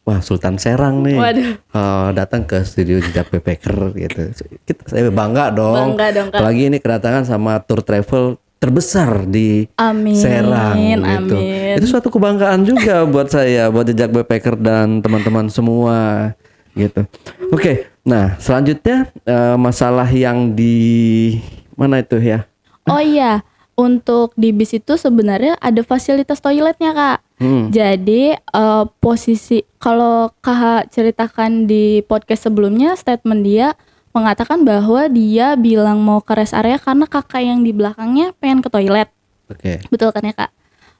wah Sultan Serang nih Waduh. Uh, datang ke studio jejak backpacker gitu. Kita, saya bangga dong. Bangga dong kak. Apalagi ini kedatangan sama tour travel terbesar di amin, Serang gitu. Itu suatu kebanggaan juga [LAUGHS] buat saya, buat jejak backpacker dan teman-teman semua gitu. Oke, okay, nah selanjutnya uh, masalah yang di Mana itu ya? Oh iya, untuk di bis itu sebenarnya ada fasilitas toiletnya kak. Hmm. Jadi uh, posisi kalau kak ceritakan di podcast sebelumnya statement dia mengatakan bahwa dia bilang mau ke rest area karena kakak yang di belakangnya pengen ke toilet. Oke. Okay. Betul kan ya kak?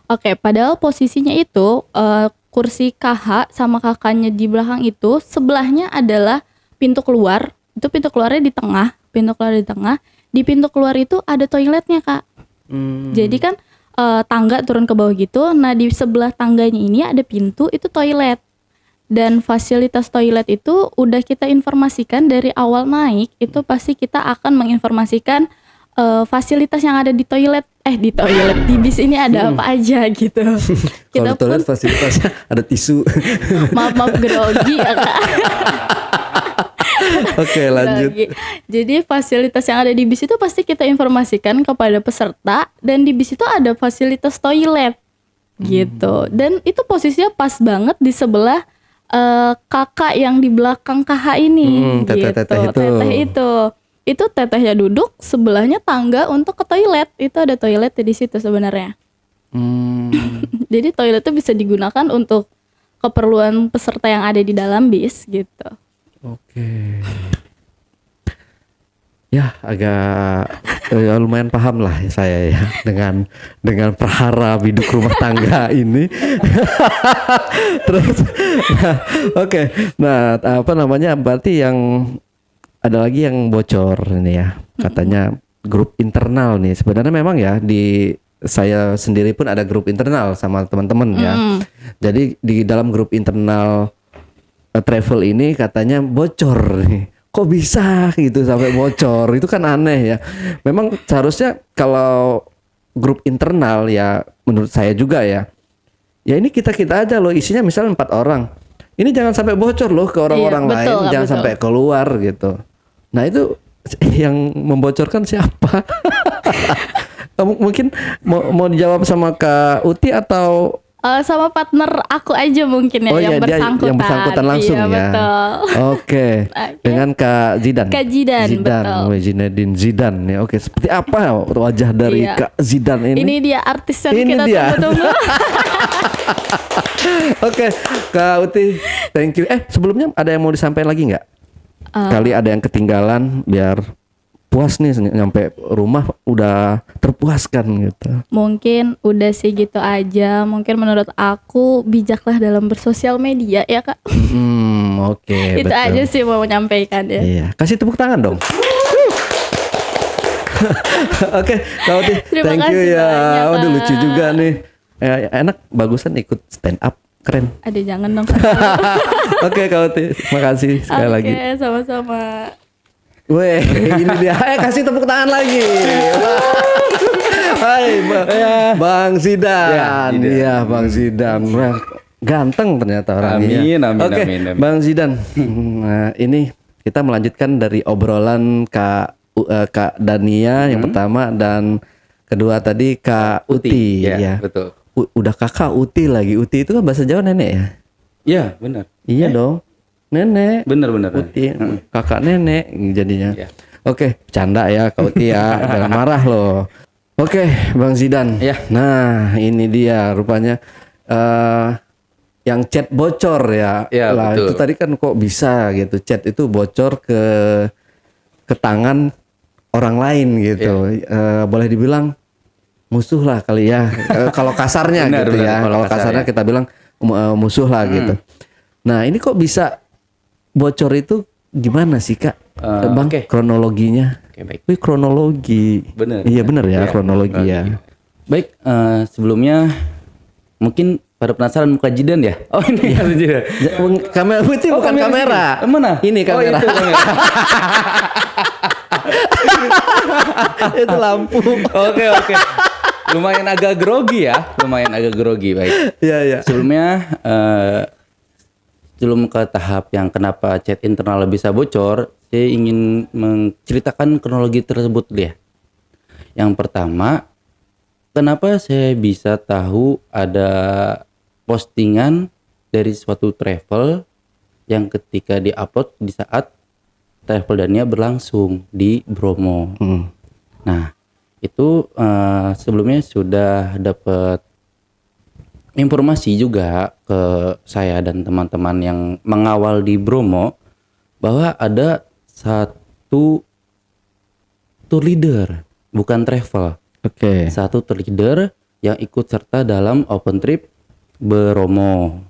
Oke, okay, padahal posisinya itu uh, kursi KH sama kakaknya di belakang itu sebelahnya adalah pintu keluar. Itu pintu keluarnya di tengah, pintu keluar di tengah di pintu keluar itu ada toiletnya kak hmm. jadi kan uh, tangga turun ke bawah gitu. Nah, di sebelah tangganya ini ada pintu itu toilet. Dan fasilitas toilet itu udah kita informasikan dari awal naik, itu pasti kita akan menginformasikan uh, fasilitas yang ada di toilet eh di toilet di bis ini ada apa hmm. aja gitu. [LAUGHS] kita Kalau toilet pun, fasilitasnya ada tisu. [LAUGHS] maaf maaf grogi ya kak. [LAUGHS] Oke, okay, lanjut. Lagi. Jadi fasilitas yang ada di bis itu pasti kita informasikan kepada peserta dan di bis itu ada fasilitas toilet gitu. Hmm. Dan itu posisinya pas banget di sebelah uh, kakak yang di belakang kakak ini hmm, teteh, gitu. Teteh itu. Teteh itu. Itu tetehnya duduk, sebelahnya tangga untuk ke toilet. Itu ada toilet di situ sebenarnya. Hmm. [LAUGHS] Jadi toilet itu bisa digunakan untuk keperluan peserta yang ada di dalam bis gitu. Oke. Ya agak ya lumayan paham lah saya ya dengan dengan perhara biduk rumah tangga [LAUGHS] ini. [LAUGHS] Terus, nah, oke, okay. nah apa namanya berarti yang ada lagi yang bocor ini ya katanya grup internal nih sebenarnya memang ya di saya sendiri pun ada grup internal sama teman-teman ya. Mm. Jadi di dalam grup internal Eh, travel ini katanya bocor nih [LAUGHS] kok bisa gitu sampai bocor itu kan aneh ya memang seharusnya kalau grup internal ya menurut saya juga ya ya ini kita kita aja loh isinya misalnya empat orang ini jangan sampai bocor loh ke orang-orang iya, betul, lain jangan betul. sampai keluar gitu nah itu [LAUGHS] yang membocorkan siapa [LAUGHS] mungkin mau, mau dijawab sama Kak Uti atau uh, sama partner aku aja mungkin ya oh, yang iya, bersangkutan. yang bersangkutan iya, langsung iya, ya. Oke. [LAUGHS] Okay. Dengan Kak Zidan. Kak Zidan, Zidan. betul. Zinedine Zidan ya. Oke, seperti apa wajah dari iya. Kak Zidan ini? Ini dia artis yang ini kita tunggu-tunggu. [LAUGHS] [LAUGHS] Oke, okay. Kak Uti, thank you. Eh, sebelumnya ada yang mau disampaikan lagi nggak? Uh. Kali ada yang ketinggalan biar puas nih nyampe rumah udah terpuaskan gitu. Mungkin udah sih gitu aja. Mungkin menurut aku bijaklah dalam bersosial media ya kak. Hmm oke. Okay, [LAUGHS] Itu betul. aja sih mau menyampaikan ya. Iya kasih tepuk tangan dong. [LAUGHS] oke, okay, terima thank you ya. Banyak, Udah lucu juga nih. Eh, enak bagusan ikut stand up keren. Ada jangan dong. [LAUGHS] oke, okay, Kauti, makasih sekali okay, lagi. Oke, sama-sama. Weh, ini dia. Ayo eh, kasih tepuk tangan lagi. [LAUGHS] Hai, Bang, ya. Bang Sidan. iya ya Bang Sidan. Ganteng ternyata orangnya. Amin, amin, Oke, amin, amin. Bang Sidan. Hmm, nah, ini kita melanjutkan dari obrolan Kak uh, Kak Dania yang hmm. pertama dan kedua tadi Kak Uti, Uti ya, ya. Betul. U udah Kakak Uti lagi. Uti itu kan bahasa Jawa nenek ya? Iya, benar. Iya eh. dong nenek bener bener putih hmm. kakak nenek jadinya yeah. oke okay, canda ya kau Tia ya. [LAUGHS] jangan marah loh oke okay, bang Zidan yeah. nah ini dia rupanya uh, yang chat bocor ya, ya lah betul. itu tadi kan kok bisa gitu chat itu bocor ke ke tangan orang lain gitu ya. uh, boleh dibilang musuh lah kali ya [LAUGHS] eh, kalau kasarnya bener, gitu bener, ya kalau kasarnya, ya. kita bilang uh, musuh lah gitu. hmm. gitu nah ini kok bisa bocor itu gimana sih kak? Uh, Bang okay. kronologinya. Okay, baik. Wih kronologi. Bener. Iya bener ya, iya, ya kronologi ya. Baik, uh, sebelumnya mungkin pada penasaran muka Jidan ya? Oh ini iya. ya. Jidan. Kamera putih oh, bukan kamera. Oh, kamera. Mana? Ini oh, kamera. Oh, itu kamera. [LAUGHS] itu lampu. Oke oke. Lumayan agak grogi ya, lumayan agak grogi baik. Ya ya. Sebelumnya uh, sebelum ke tahap yang kenapa chat internal bisa bocor, saya ingin menceritakan kronologi tersebut dia. Yang pertama, kenapa saya bisa tahu ada postingan dari suatu travel yang ketika diupload di saat travel dania berlangsung di Bromo. Hmm. Nah, itu uh, sebelumnya sudah dapat informasi juga ke saya dan teman-teman yang mengawal di Bromo bahwa ada satu tour leader, bukan travel. Oke. Okay. Satu tour leader yang ikut serta dalam open trip Bromo.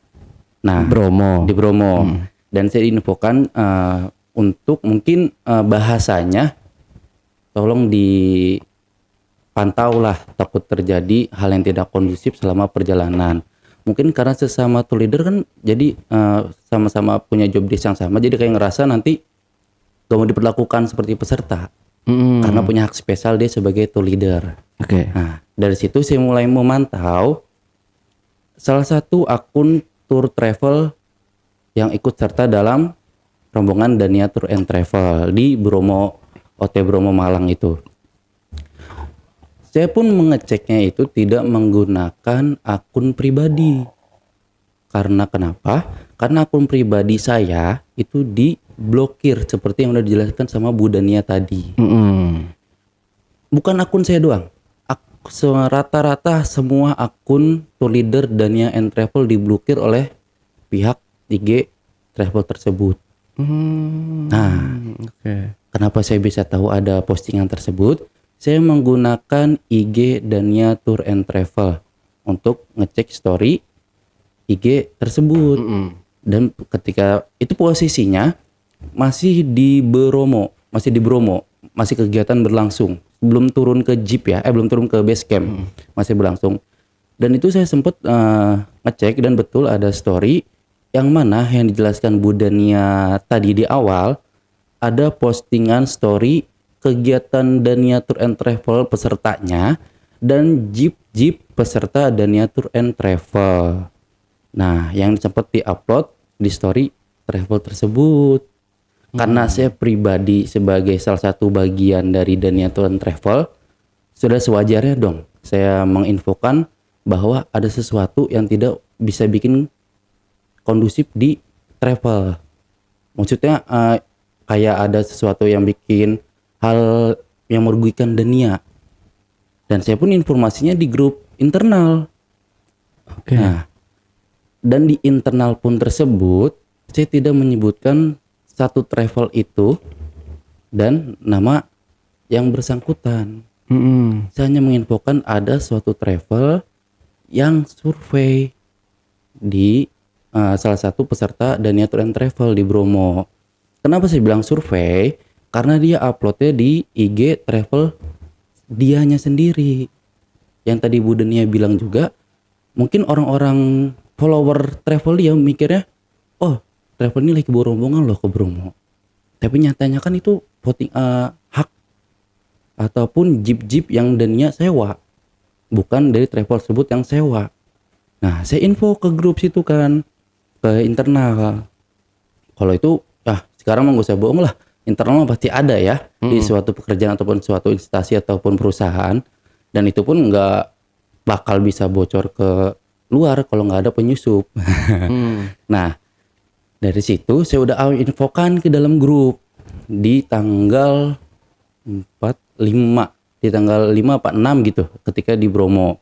Nah, Bromo. Di Bromo. Hmm. Dan saya diinfokan uh, eh, untuk mungkin uh, bahasanya tolong di pantaulah takut terjadi hal yang tidak kondusif selama perjalanan mungkin karena sesama tour leader kan jadi eh, sama-sama uh, punya job desk yang sama jadi kayak ngerasa nanti gak mau diperlakukan seperti peserta Hmm. karena punya hak spesial dia sebagai tour leader oke okay. nah dari situ saya mulai memantau salah satu akun tour travel yang ikut serta dalam rombongan Dania Tour and Travel di Bromo Ote Bromo Malang itu saya pun mengeceknya itu tidak menggunakan akun pribadi. Karena kenapa? Karena akun pribadi saya itu diblokir seperti yang udah dijelaskan sama Bu Dania tadi. Mm -hmm. Bukan akun saya doang. Rata-rata semua akun tour leader Dania and Travel diblokir oleh pihak IG travel tersebut. Mm -hmm. Nah, okay. kenapa saya bisa tahu ada postingan tersebut? saya menggunakan IG Dania Tour and Travel untuk ngecek story IG tersebut. Mm -hmm. Dan ketika itu posisinya masih di Bromo, masih di Bromo, masih kegiatan berlangsung. Belum turun ke jeep ya, eh belum turun ke base camp, mm -hmm. masih berlangsung. Dan itu saya sempat uh, eh, ngecek dan betul ada story yang mana yang dijelaskan Bu Dania tadi di awal ada postingan story kegiatan Dania Tour and Travel pesertanya dan jeep-jeep peserta Dania Tour and Travel. Nah, yang sempat diupload di story travel tersebut. Hmm. Karena saya pribadi sebagai salah satu bagian dari Dania Tour and Travel, sudah sewajarnya dong saya menginfokan bahwa ada sesuatu yang tidak bisa bikin kondusif di travel. Maksudnya uh, kayak ada sesuatu yang bikin hal yang merugikan Dania. Dan saya pun informasinya di grup internal. Oke. Okay. Nah, dan di internal pun tersebut saya tidak menyebutkan satu travel itu dan nama yang bersangkutan. Mm -hmm. Saya hanya menginfokan ada suatu travel yang survei di uh, salah satu peserta Dania Tour and Travel di Bromo. Kenapa saya bilang survei? karena dia uploadnya di IG travel dianya sendiri yang tadi Denia bilang juga mungkin orang-orang follower travel dia mikirnya oh travel ini lagi berombongan loh ke Bromo tapi nyatanya kan itu voting uh, hak ataupun jeep-jeep yang Denia sewa bukan dari travel tersebut yang sewa nah saya info ke grup situ kan ke internal kalau itu ah sekarang mau gak usah bohong lah internal pasti ada ya hmm. di suatu pekerjaan ataupun suatu instansi ataupun perusahaan dan itu pun nggak bakal bisa bocor ke luar kalau nggak ada penyusup. [LAUGHS] hmm. Nah dari situ saya udah infokan ke dalam grup di tanggal 4 5 di tanggal 5 apa 6 gitu ketika di Bromo.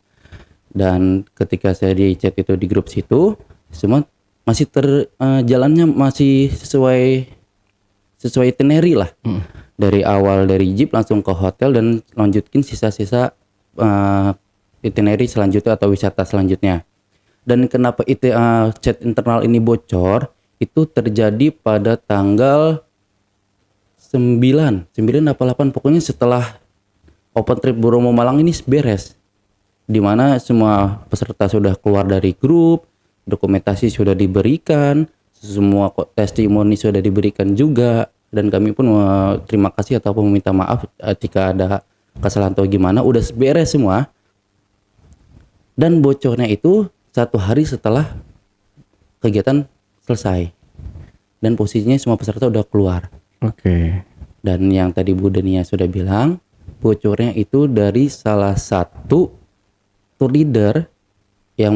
Dan ketika saya di chat itu di grup situ semua masih terjalannya eh, uh, masih sesuai sesuai itinerary lah. Hmm. Dari awal dari jeep langsung ke hotel dan lanjutin sisa-sisa uh, itinerary selanjutnya atau wisata selanjutnya. Dan kenapa itu uh, eh, chat internal ini bocor? Itu terjadi pada tanggal 9, 9 apa 8 pokoknya setelah open trip Bromo Malang ini beres. dimana semua peserta sudah keluar dari grup, dokumentasi sudah diberikan, semua testimoni sudah diberikan juga dan kami pun eh, terima kasih ataupun meminta maaf eh, jika ada kesalahan atau gimana udah beres semua dan bocornya itu satu hari setelah kegiatan selesai dan posisinya semua peserta udah keluar oke okay. dan yang tadi Bu Dania sudah bilang bocornya itu dari salah satu tour leader yang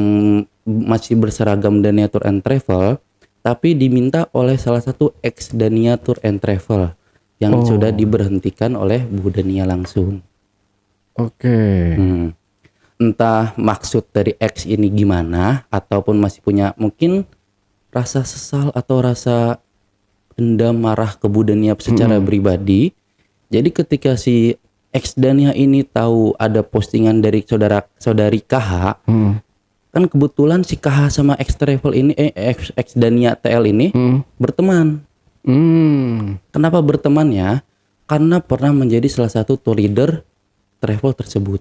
masih berseragam Dania Tour and Travel tapi diminta oleh salah satu ex Dania Tour and Travel yang oh. sudah diberhentikan oleh Bu Dania langsung. Oke. Okay. Hmm. Entah maksud dari ex ini gimana ataupun masih punya mungkin rasa sesal atau rasa dendam marah ke Bu Dania secara hmm. pribadi. Jadi ketika si ex Dania ini tahu ada postingan dari saudara saudari KH, hmm kan kebetulan si KH sama X Travel ini eh X, X Dania TL ini hmm. berteman. Hmm. Kenapa berteman ya? Karena pernah menjadi salah satu tour leader travel tersebut.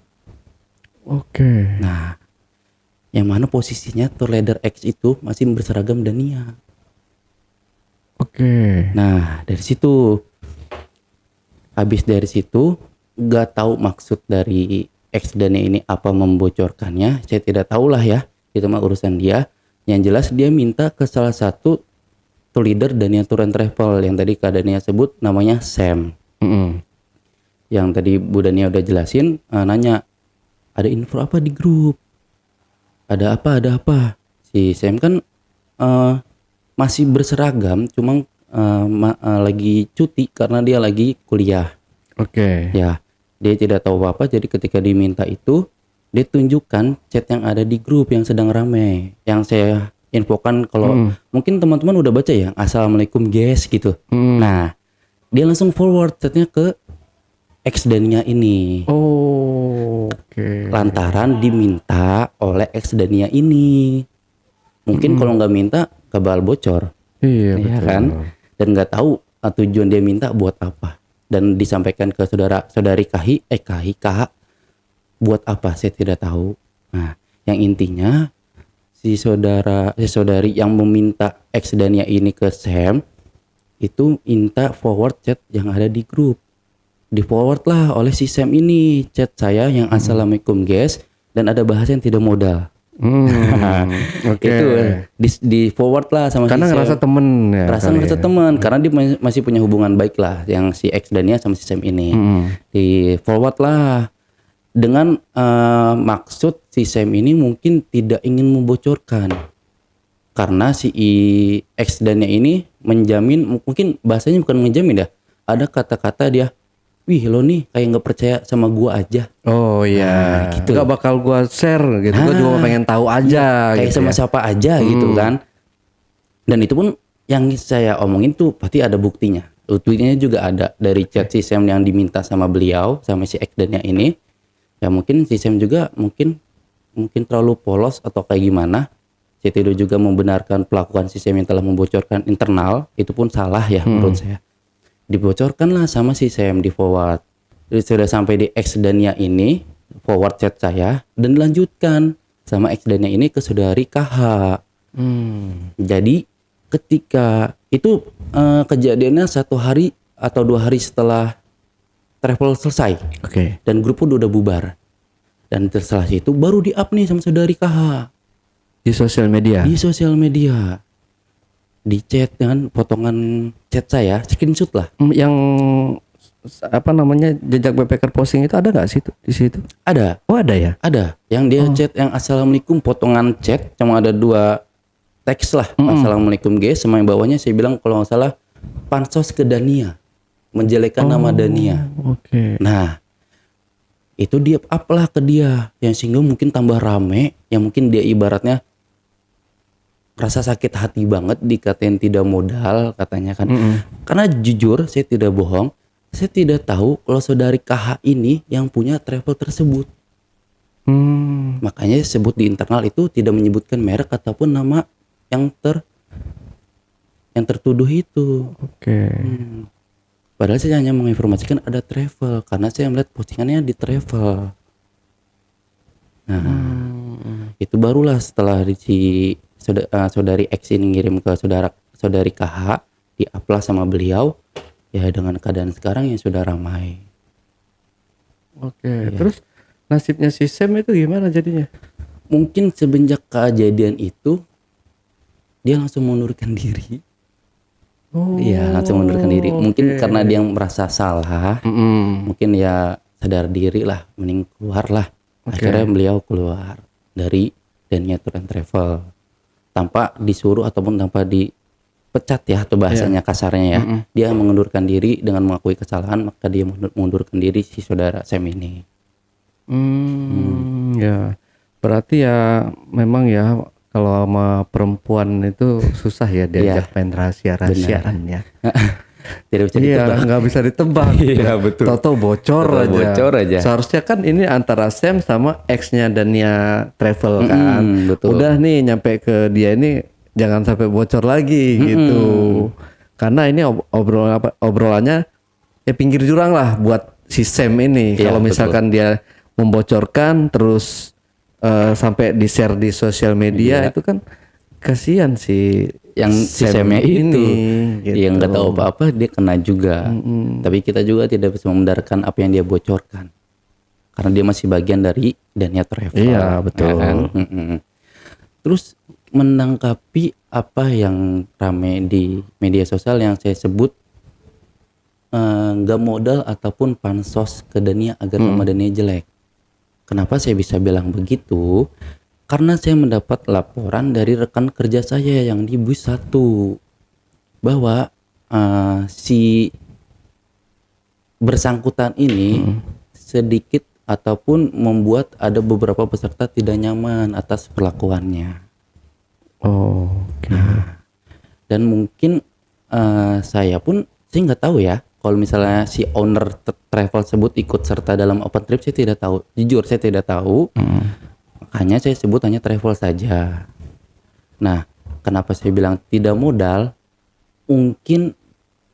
Oke. Okay. Nah, yang mana posisinya tour leader X itu masih berseragam Dania. Oke. Okay. Nah, dari situ habis dari situ gak tahu maksud dari X dan Y ini apa membocorkannya, saya tidak tahu lah ya. Itu mah urusan dia. Yang jelas dia minta ke salah satu tour leader Dania Tour and Travel yang tadi Kak sebut namanya Sam. Mm -hmm. Yang tadi Bu Dania udah jelasin, uh, nanya ada info apa di grup? Ada apa? Ada apa? Si Sam kan uh, masih berseragam, cuma uh, uh, lagi cuti karena dia lagi kuliah. Oke. Okay. Ya dia tidak tahu apa-apa jadi ketika diminta itu dia tunjukkan chat yang ada di grup yang sedang ramai, yang saya infokan kalau hmm. mungkin teman-teman udah baca ya assalamualaikum guys gitu hmm. nah dia langsung forward chatnya ke ex Dania ini oh oke okay. lantaran diminta oleh ex Dania ini mungkin hmm. kalau nggak minta kebal bocor iya ya kan dan nggak tahu eh, tujuan dia minta buat apa dan disampaikan ke saudara saudari Kahi eh Kahi Kah buat apa saya tidak tahu nah yang intinya si saudara si saudari yang meminta ex Dania ini ke Sam itu minta forward chat yang ada di grup di forward lah oleh si Sam ini chat saya yang assalamualaikum guys dan ada bahasa yang tidak modal Hmm, [LAUGHS] okay. itu eh, di, di forward lah sama karena si ngerasa Sam. temen ya, ngerasa ngerasa ya. temen karena dia masih punya hubungan baik lah yang si X dan sama si Sam ini hmm. di forward lah dengan uh, maksud si Sam ini mungkin tidak ingin membocorkan karena si I, X dan ini menjamin mungkin bahasanya bukan menjamin ya ada kata-kata dia wih lo nih kayak nggak percaya sama gua aja. Oh iya. Nah, gitu. Gak bakal gua share gitu. Nah, gua cuma ah. pengen tahu aja. Kayak gitu sama ya. siapa aja gitu hmm. gitu kan. Dan itu pun yang saya omongin tuh pasti ada buktinya. Tweetnya juga ada dari chat si Sam yang diminta sama beliau sama si Ekdennya ini. Ya mungkin si Sam juga mungkin mungkin terlalu polos atau kayak gimana. Si Tido juga membenarkan pelakuan si Sam yang telah membocorkan internal itu pun salah ya hmm. menurut saya dibocorkanlah sama si Sam di forward. Jadi eh, sudah sampai di X dan ini forward chat saya dan dilanjutkan sama X dan ini ke saudari KH. Hmm. Jadi ketika itu uh, kejadiannya satu hari atau dua hari setelah travel selesai. Oke. Okay. Dan grup pun udah bubar. Dan setelah itu baru di up nih sama saudari KH. Di sosial media. Di sosial media di chat dengan potongan chat saya screenshot lah hmm, yang apa namanya jejak backpacker posting itu ada nggak sih di situ ada oh ada ya ada yang dia oh. chat yang assalamualaikum potongan chat cuma ada dua teks lah mm -hmm. assalamualaikum guys sama yang bawahnya saya bilang kalau nggak salah pansos ke Dania menjelekkan oh, nama Dania oke okay. nah itu dia apalah ke dia yang sehingga mungkin tambah rame yang mungkin dia ibaratnya rasa sakit hati banget dikatain tidak modal katanya kan. Mm -hmm. Karena jujur saya tidak bohong, saya tidak tahu kalau saudari KH ini yang punya travel tersebut. Hmm. Makanya sebut di internal itu tidak menyebutkan merek ataupun nama yang ter yang tertuduh itu. Oke. Okay. Hmm. Padahal saya hanya menginformasikan ada travel karena saya melihat postingannya di travel. Nah, hmm. itu barulah setelah si saudari, eh, saudari X ini ngirim ke saudara saudari KH di aplas sama beliau ya dengan keadaan sekarang yang sudah ramai. Oke, ya. terus nasibnya si Sam itu gimana jadinya? Mungkin semenjak kejadian itu dia langsung mengundurkan diri. Oh. Iya, langsung mengundurkan diri. Mungkin karena dia merasa salah, mm -hmm. mungkin ya sadar diri lah, mending keluar lah. Okay. Akhirnya beliau keluar dari dan Travel tanpa disuruh ataupun tanpa dipecat ya atau bahasanya yeah. kasarnya ya. Mm -hmm. Dia mengundurkan diri dengan mengakui kesalahan maka dia mengundurkan diri si saudara Sam ini. Hmm, hmm. ya. Berarti ya memang ya kalau sama perempuan itu susah ya diajak yeah. main rahasia-rahasiaan ya. [LAUGHS] tidak bisa iya, ditebak. nggak bisa ditebak. [LAUGHS] iya betul. Toto bocor Toto aja. Bocor aja. Seharusnya kan ini antara Sam sama ex nya Dania Travel kan. betul. Udah nih nyampe ke dia ini jangan sampai bocor lagi mm -hmm. gitu. Karena ini ob obrolan apa obrolannya ya pinggir jurang lah buat si Sam ini. Iya, Kalau misalkan dia membocorkan terus uh, sampai di share di sosial media iya. itu kan kasihan sih yang si semnya itu ini, gitu. yang nggak tahu apa-apa dia kena juga mm-hmm. tapi kita juga tidak bisa membenarkan apa yang dia bocorkan karena dia masih bagian dari Dania Travel iya betul ya kan? terus menangkapi apa yang rame di media sosial yang saya sebut eh, nggak uh, modal ataupun pansos ke Dania agar mm-hmm. nama Dania jelek kenapa saya bisa bilang begitu karena saya mendapat laporan dari rekan kerja saya yang di bus 1 bahwa uh, si bersangkutan ini hmm. sedikit ataupun membuat ada beberapa peserta tidak nyaman atas perlakuannya. Oh, okay. nah, dan mungkin uh, saya pun saya nggak tahu ya kalau misalnya si owner travel tersebut ikut serta dalam open trip saya tidak tahu. Jujur saya tidak tahu. Hmm. Makanya saya sebut hanya travel saja. Nah, kenapa saya bilang tidak modal? Mungkin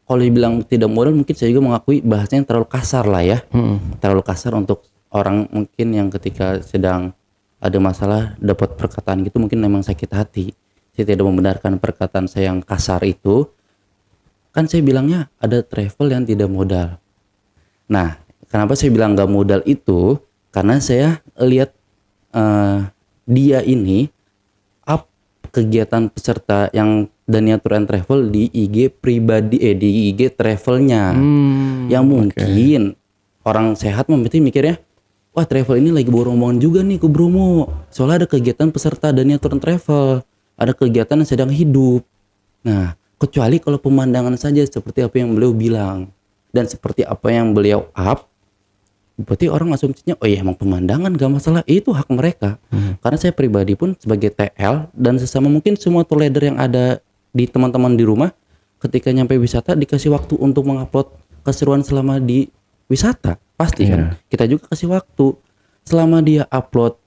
kalau dibilang tidak modal, mungkin saya juga mengakui bahasanya terlalu kasar lah ya. Hmm. Terlalu kasar untuk orang mungkin yang ketika sedang ada masalah dapat perkataan gitu mungkin memang sakit hati. Saya tidak membenarkan perkataan saya yang kasar itu. Kan saya bilangnya ada travel yang tidak modal. Nah, kenapa saya bilang gak modal itu? Karena saya lihat Eh, dia ini up kegiatan peserta yang Dania Tour and Travel di IG pribadi eh di IG travelnya hmm, yang mungkin okay. orang sehat mungkin mikirnya wah travel ini lagi bawa rombongan juga nih ke Bromo soalnya ada kegiatan peserta Dania Tour and Travel ada kegiatan yang sedang hidup nah kecuali kalau pemandangan saja seperti apa yang beliau bilang dan seperti apa yang beliau up berarti orang asumsinya oh iya emang pemandangan gak masalah itu hak mereka hmm. karena saya pribadi pun sebagai TL dan sesama mungkin semua tour yang ada di teman-teman di rumah ketika nyampe wisata dikasih waktu untuk mengupload keseruan selama di wisata pasti yeah. kan iya. kita juga kasih waktu selama dia upload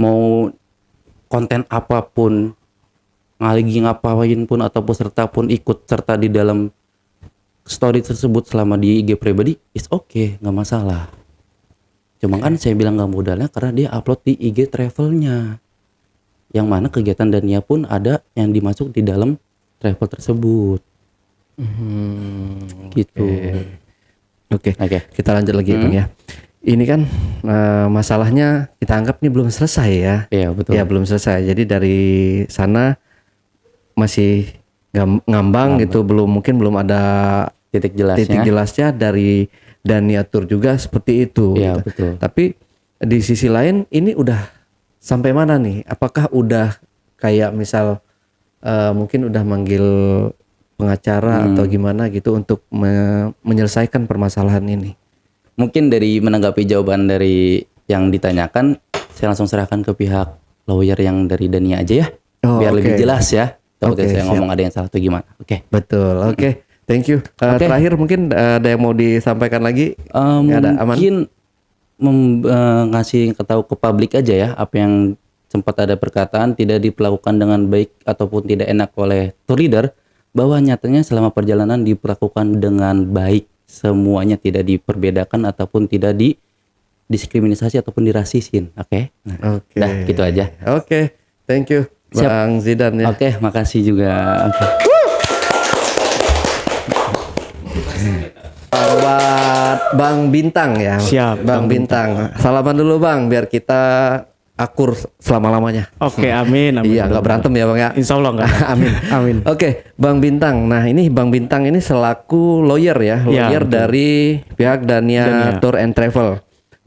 mau konten apapun ngaligi ngapain pun atau peserta pun ikut serta di dalam story tersebut selama di IG pribadi is okay nggak masalah Cuma kan iya. saya bilang nggak modalnya karena dia upload di IG travelnya. Yang mana kegiatan Dania pun ada yang dimasuk di dalam travel tersebut. Hmm, gitu. Oke. Okay. Oke. Okay. Kita lanjut lagi hmm. ya. Ini kan uh, masalahnya kita anggap ini belum selesai ya. Iya, betul. Iya belum selesai. Jadi dari sana masih ngambang, ngambang gitu, belum mungkin belum ada titik jelasnya. Titik jelasnya dari dan niatur juga seperti itu. Ya, gitu. betul. Tapi di sisi lain ini udah sampai mana nih? Apakah udah kayak misal uh, mungkin udah manggil pengacara hmm. atau gimana gitu untuk me menyelesaikan permasalahan ini? Mungkin dari menanggapi jawaban dari yang ditanyakan, saya langsung serahkan ke pihak lawyer yang dari Dania aja ya, oh, biar okay. lebih jelas ya. Oke. okay, saya siap. ngomong ada yang salah atau gimana. Oke. Okay. Betul. Oke. Okay. Thank you. Uh, eh, okay. Terakhir mungkin uh, ada yang mau disampaikan lagi? Um, ada, aman. Mungkin mem, ngasih tahu ke publik aja ya apa yang sempat ada perkataan tidak diperlakukan dengan baik ataupun tidak enak oleh tour leader bahwa nyatanya selama perjalanan diperlakukan dengan baik semuanya tidak diperbedakan ataupun tidak di diskriminasi ataupun dirasisin, oke? Okay? Nah, Oke. Okay. Dah, gitu aja. Oke. Okay. Thank you Siap. Bang Zidan ya. Oke, okay, makasih juga. Okay. Buat Bang Bintang ya. Siap. Bang, bang Bintang. Bintang. Salaman dulu Bang biar kita akur selama-lamanya. Oke, okay, amin, amin. Iya, nggak berantem ya, Bang ya. Insya Allah nggak. [LAUGHS] amin. amin. Oke, okay, Bang Bintang. Nah, ini Bang Bintang ini selaku lawyer ya, ya lawyer ya, dari pihak Dania, Dania Tour and Travel.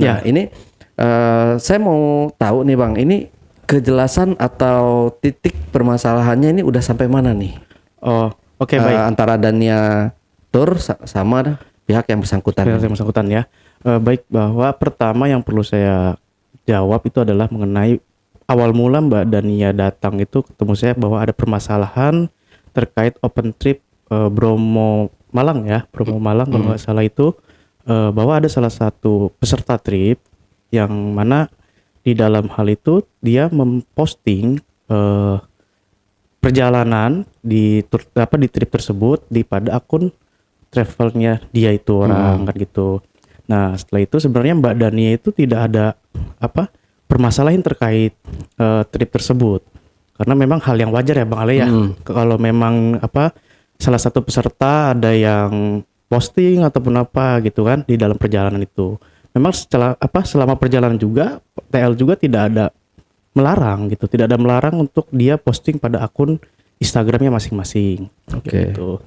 Nah, ya. ini uh, saya mau tahu nih, Bang. Ini kejelasan atau titik permasalahannya ini udah sampai mana nih? Oh, oke okay, uh, eh, baik. Antara Dania Tour sama pihak yang bersangkutan. Pihak yang bersangkutan ya. E, baik bahwa pertama yang perlu saya jawab itu adalah mengenai awal mula Mbak Dania datang itu ketemu saya bahwa ada permasalahan terkait open trip e, Bromo Malang ya, Bromo Malang kalau hmm. nggak salah itu e, bahwa ada salah satu peserta trip yang mana di dalam hal itu dia memposting e, perjalanan di apa di trip tersebut di pada akun travelnya dia itu orang hmm. kan gitu. Nah setelah itu sebenarnya Mbak Dania itu tidak ada apa permasalahan terkait uh, trip tersebut karena memang hal yang wajar ya Bang Ale ya hmm. kalau memang apa salah satu peserta ada yang posting ataupun apa gitu kan di dalam perjalanan itu memang setelah apa selama perjalanan juga TL juga tidak ada melarang gitu tidak ada melarang untuk dia posting pada akun Instagramnya masing-masing. Oke. Okay. Gitu.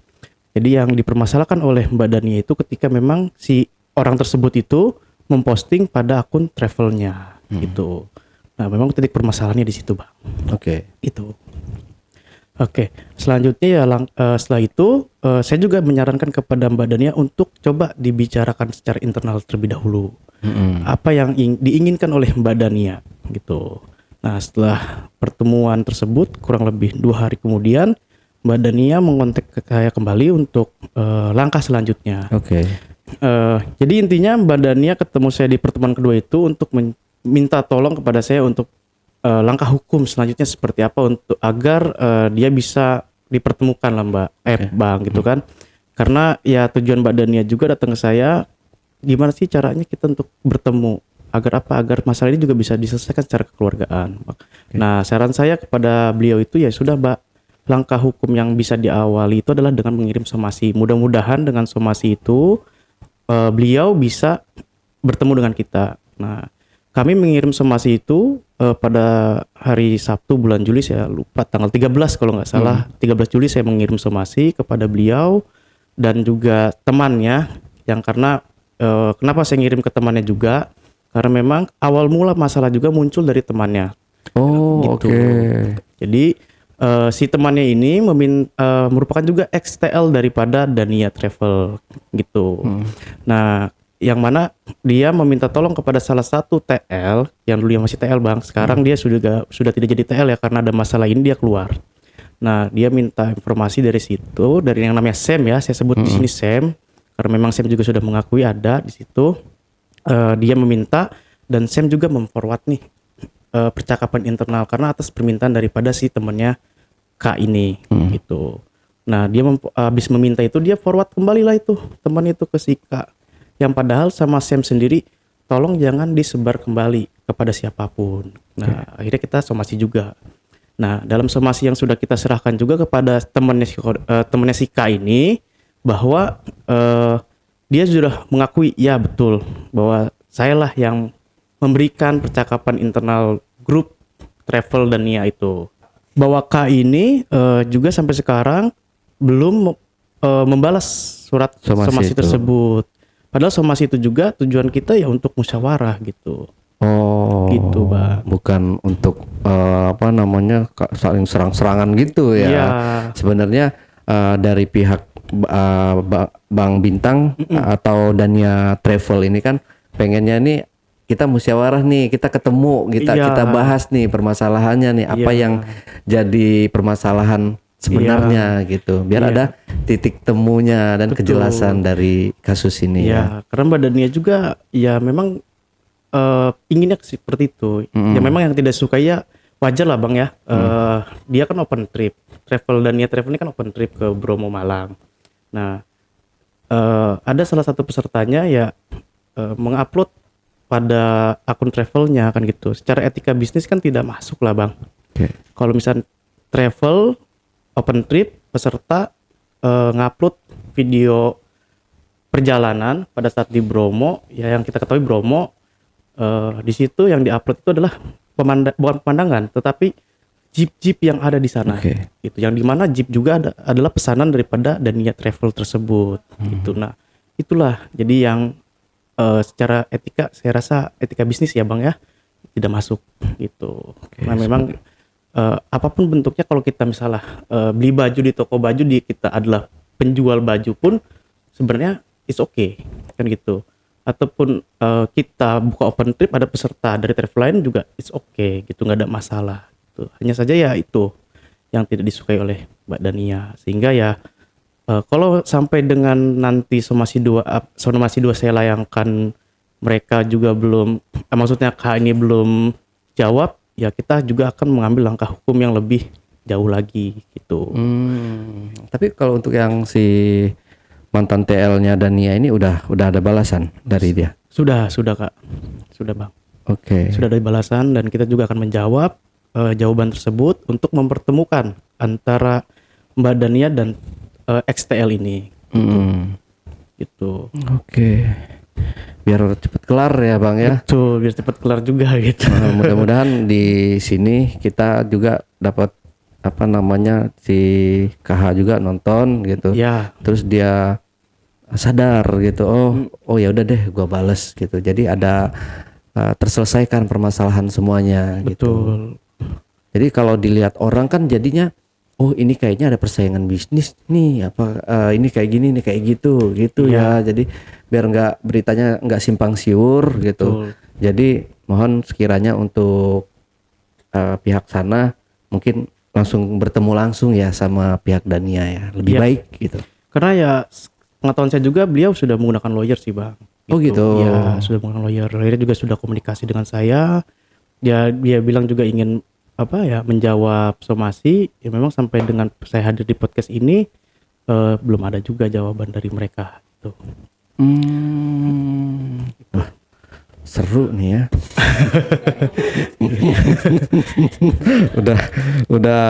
Jadi yang dipermasalahkan oleh Mbak Dania itu ketika memang si orang tersebut itu memposting pada akun travelnya hmm. gitu. Nah, memang titik permasalahannya di situ, Bang. Oke. Okay. Itu. Oke, okay. selanjutnya ya lang uh, setelah itu uh, saya juga menyarankan kepada Mbak Dania untuk coba dibicarakan secara internal terlebih dahulu. -hmm. Apa yang diinginkan oleh Mbak Dania gitu. Nah, setelah pertemuan tersebut kurang lebih dua hari kemudian Mbak Dania mengontak ke saya kembali untuk uh, langkah selanjutnya. Oke. Okay. Uh, eh, jadi intinya Mbak Dania ketemu saya di pertemuan kedua itu untuk minta tolong kepada saya untuk uh, langkah hukum selanjutnya seperti apa untuk agar uh, dia bisa dipertemukan lah Mbak, eh Bang gitu hmm. kan. Karena ya tujuan Mbak Dania juga datang ke saya, gimana sih caranya kita untuk bertemu agar apa agar masalah ini juga bisa diselesaikan secara kekeluargaan. Okay. Nah saran saya kepada beliau itu ya sudah Mbak langkah hukum yang bisa diawali itu adalah dengan mengirim somasi. Mudah-mudahan dengan somasi itu uh, beliau bisa bertemu dengan kita. Nah, kami mengirim somasi itu uh, pada hari Sabtu bulan Juli saya lupa tanggal 13 kalau nggak salah. Hmm. 13 Juli saya mengirim somasi kepada beliau dan juga temannya yang karena uh, kenapa saya ngirim ke temannya juga karena memang awal mula masalah juga muncul dari temannya. Oh, gitu. oke. Okay. Jadi uh, si temannya ini memin uh, merupakan juga XTL daripada Dania Travel gitu. Hmm. Nah, yang mana dia meminta tolong kepada salah satu TL yang dulu yang masih TL bang, sekarang hmm. dia sudah sudah tidak jadi TL ya karena ada masalah ini dia keluar. Nah, dia minta informasi dari situ dari yang namanya Sam ya, saya sebut hmm. di sini Sam karena memang Sam juga sudah mengakui ada di situ. Uh, dia meminta dan Sam juga memforward nih uh, percakapan internal karena atas permintaan daripada si temannya. K ini hmm. gitu. Nah, dia habis meminta itu dia forward kembali lah itu teman itu ke si K. Yang padahal sama Sam sendiri tolong jangan disebar kembali kepada siapapun. Nah, okay. akhirnya kita somasi juga. Nah, dalam somasi yang sudah kita serahkan juga kepada temannya si, uh, temannya si K ini bahwa uh, dia sudah mengakui ya betul bahwa saya lah yang memberikan percakapan internal grup travel dan Nia itu bahwa K ini uh, juga sampai sekarang belum uh, membalas surat somasi, somasi tersebut. Padahal somasi itu juga tujuan kita ya untuk musyawarah gitu. Oh, gitu bang. Bukan untuk uh, apa namanya saling serang-serangan gitu ya. ya. Sebenarnya uh, dari pihak uh, Bang Bintang mm -mm. atau Dania Travel ini kan pengennya ini kita musyawarah nih, kita ketemu, kita iya. kita bahas nih permasalahannya nih, apa iya. yang jadi permasalahan sebenarnya iya. gitu. Biar ada titik temunya dan Betul. kejelasan dari kasus ini ya. Karena Mbak Dania juga ya memang uh, inginnya seperti itu. Mm Ya memang yang tidak suka ya wajar lah Bang ya. Mm. Eh, dia kan open trip. Travel Dania Travel ini kan open trip ke Bromo Malang. Nah, uh, ada salah satu pesertanya ya uh, mengupload pada akun travelnya kan gitu. Secara etika bisnis kan tidak masuk lah bang. Okay. Kalau misal travel, open trip, peserta uh, ngupload video perjalanan pada saat di Bromo, ya yang kita ketahui Bromo uh, di situ yang diupload itu adalah pemanda bukan pemandangan, tetapi jeep-jeep yang ada di sana. Okay. Itu yang dimana jeep juga ada, adalah pesanan daripada Dania Travel tersebut. Hmm. Gitu. Nah itulah jadi yang uh, secara etika saya rasa etika bisnis ya bang ya tidak masuk gitu. Okay, nah memang uh, apapun bentuknya kalau kita misalnya uh, beli baju di toko baju di kita adalah penjual baju pun sebenarnya is okay kan gitu. Ataupun uh, kita buka open trip ada peserta dari travel lain juga is okay gitu nggak ada masalah. Gitu. Hanya saja ya itu yang tidak disukai oleh Mbak Dania sehingga ya Uh, kalau sampai dengan nanti somasi dua somasi dua saya layangkan mereka juga belum eh, maksudnya KH ini belum jawab ya kita juga akan mengambil langkah hukum yang lebih jauh lagi gitu. Hmm. Tapi kalau untuk yang si mantan TL-nya Dania ini udah udah ada balasan dari dia. Sudah, sudah Kak. Sudah, Bang. Oke. Okay. Sudah ada balasan dan kita juga akan menjawab uh, jawaban tersebut untuk mempertemukan antara Mbak Dania dan uh, eh, XTL ini. Hmm. Gitu. Oke. Okay. Biar cepet kelar ya bang ya. Tuh, biar cepet kelar juga [LAUGHS] gitu. Uh, mudah-mudahan di sini kita juga dapat apa namanya si KH juga nonton gitu. Ya. Terus dia sadar gitu. Oh, hmm. oh ya udah deh gua bales gitu. Jadi ada uh, terselesaikan permasalahan semuanya gitu. Betul. gitu. Jadi kalau dilihat orang kan jadinya oh ini kayaknya ada persaingan bisnis nih apa uh, ini kayak gini ini kayak gitu gitu yeah. ya jadi biar nggak beritanya nggak simpang siur gitu jadi mohon sekiranya untuk uh, pihak sana mungkin langsung bertemu langsung ya sama pihak Dania ya lebih yeah. baik gitu karena ya pengetahuan saya juga beliau sudah menggunakan lawyer sih bang gitu. oh gitu ya sudah menggunakan lawyer lawyer juga sudah komunikasi dengan saya dia ya, dia bilang juga ingin apa ya menjawab somasi ya memang sampai dengan saya hadir di podcast ini uh, belum ada juga jawaban dari mereka itu. Hmm. Wah, seru nih ya. [LAUGHS] udah udah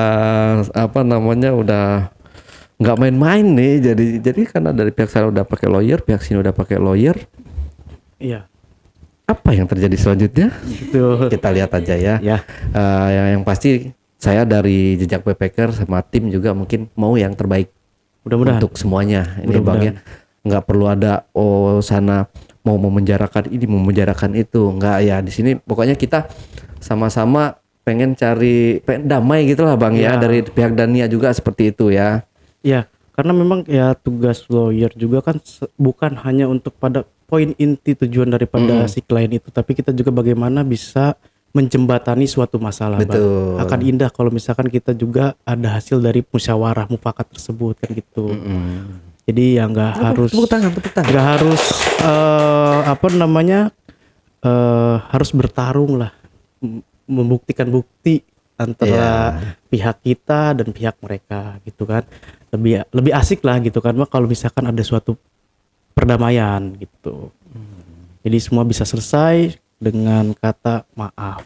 apa namanya udah nggak main-main nih jadi jadi karena dari pihak saya udah pakai lawyer pihak sini udah pakai lawyer iya apa yang terjadi selanjutnya? Gitu. Kita lihat aja ya. ya. Uh, yang, pasti saya dari jejak pepeker sama tim juga mungkin mau yang terbaik. Mudah-mudahan untuk semuanya. Ini Mudah bang ya, nggak perlu ada oh sana mau memenjarakan ini, mau memenjarakan itu, nggak ya. Di sini pokoknya kita sama-sama pengen cari pengen damai gitulah bang ya. ya dari pihak Dania juga seperti itu ya. Ya, karena memang ya tugas lawyer juga kan bukan hanya untuk pada poin inti tujuan daripada mm. si klien itu, tapi kita juga bagaimana bisa menjembatani suatu masalah. Betul. Akan indah kalau misalkan kita juga ada hasil dari musyawarah mufakat tersebut kan gitu. Mm -hmm. Jadi ya nggak harus nggak harus uh, apa namanya uh, harus bertarung lah, membuktikan bukti antara yeah. pihak kita dan pihak mereka gitu kan lebih lebih asik lah gitu kan kalau misalkan ada suatu perdamaian gitu. Jadi semua bisa selesai dengan kata maaf.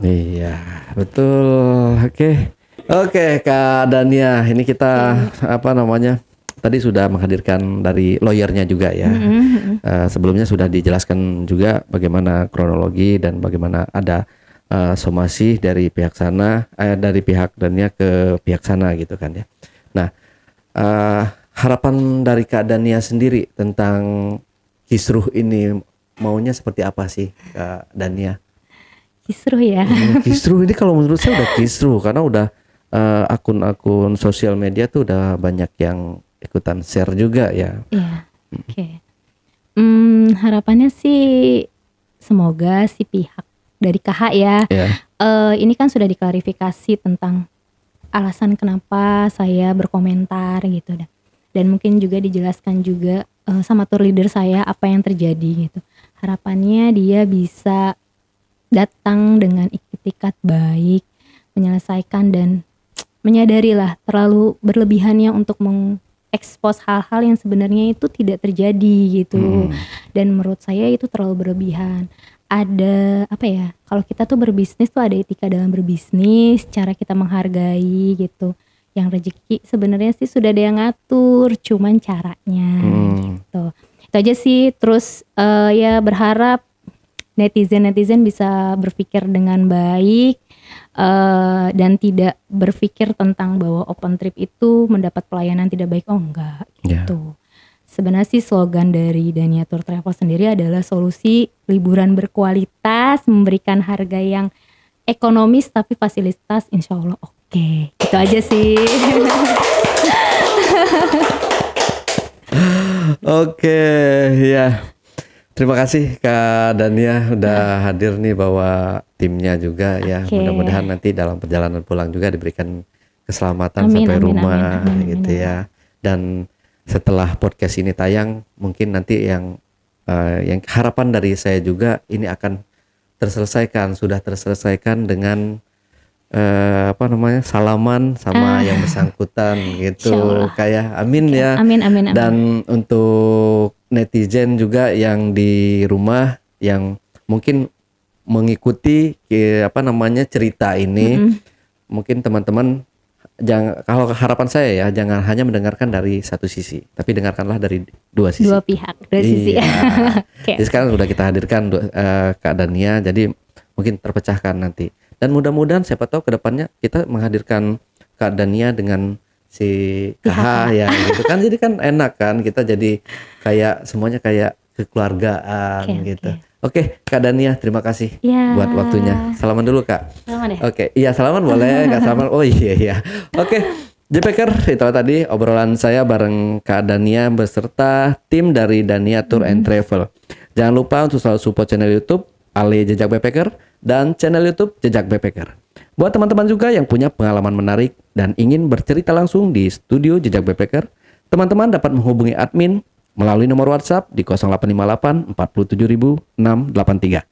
Iya, betul. Oke. Oke, Kak Dania, ini kita apa namanya? Tadi sudah menghadirkan dari lawyernya juga ya. -hmm. uh, sebelumnya sudah dijelaskan juga bagaimana kronologi dan bagaimana ada uh, somasi dari pihak sana, eh, dari pihak Dania ke pihak sana gitu kan ya. Nah, uh, harapan dari Kak Dania sendiri tentang kisruh ini maunya seperti apa sih Kak Dania? Kisruh ya. Hmm, [LAUGHS] kisruh ini kalau menurut saya udah kisruh karena udah uh, akun-akun sosial media tuh udah banyak yang ikutan share juga ya. Iya. Hmm. Oke. Okay. Hmm, harapannya sih semoga si pihak dari KH ya. Yeah. Iya. Uh, ini kan sudah diklarifikasi tentang alasan kenapa saya berkomentar gitu dan dan mungkin juga dijelaskan juga uh, sama tour leader saya apa yang terjadi gitu. Harapannya dia bisa datang dengan ikhtikat baik, menyelesaikan dan menyadarilah terlalu berlebihannya untuk mengekspos hal-hal yang sebenarnya itu tidak terjadi gitu. Hmm. Dan menurut saya itu terlalu berlebihan. Ada apa ya? Kalau kita tuh berbisnis tuh ada etika dalam berbisnis, cara kita menghargai gitu yang rezeki sebenarnya sih sudah ada yang ngatur cuman caranya hmm. gitu itu aja sih terus uh, ya berharap netizen netizen bisa berpikir dengan baik uh, dan tidak berpikir tentang bahwa open trip itu mendapat pelayanan tidak baik oh enggak ya. gitu yeah sebenarnya sih slogan dari Dania Tour Travel sendiri adalah solusi liburan berkualitas, memberikan harga yang ekonomis tapi fasilitas insya Allah oke. Oke, itu aja sih. Oke, ya. Terima kasih Kak Dania udah ya. hadir nih bawa timnya juga okay. ya. Mudah-mudahan nanti dalam perjalanan pulang juga diberikan keselamatan amin, sampai amin, rumah amin, amin, amin, gitu amin. ya. Dan setelah podcast ini tayang, mungkin nanti yang uh, yang harapan dari saya juga ini akan terselesaikan, sudah terselesaikan dengan eh, apa namanya salaman sama ah. yang bersangkutan gitu kayak amin okay. ya amin, amin, amin. dan untuk netizen juga yang di rumah yang mungkin mengikuti apa namanya cerita ini mm -hmm. mungkin teman-teman jangan kalau harapan saya ya jangan hanya mendengarkan dari satu sisi tapi dengarkanlah dari dua sisi dua pihak dua iya. sisi [LAUGHS] okay. jadi sekarang sudah kita hadirkan uh, kak Dania jadi mungkin terpecahkan nanti dan mudah-mudahan siapa tahu kedepannya kita menghadirkan Kak Dania dengan si KH iya, ya gitu kan jadi kan enak kan kita jadi kayak semuanya kayak kekeluargaan okay, gitu. Oke, okay. okay, Kak Dania, terima kasih yeah. buat waktunya. Salaman dulu, Kak. Salaman ya? Oke, iya salaman boleh, Kak Salaman. Oh iya iya. Oke. Okay. itu tadi obrolan saya bareng Kak Dania beserta tim dari Dania Tour mm -hmm. and mm-hmm. Travel. Jangan lupa untuk selalu support channel YouTube Ali Jejak Backpacker dan channel YouTube Jejak Backpacker. Buat teman-teman juga yang punya pengalaman menarik dan ingin bercerita langsung di studio Jejak Backpacker, teman-teman dapat menghubungi admin melalui nomor WhatsApp di 0858 47683.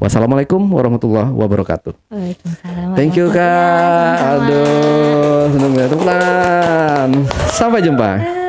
Wassalamualaikum warahmatullahi wabarakatuh. Waalaikumsalam. Thank you Kak. Aduh, senang banget. Sampai jumpa.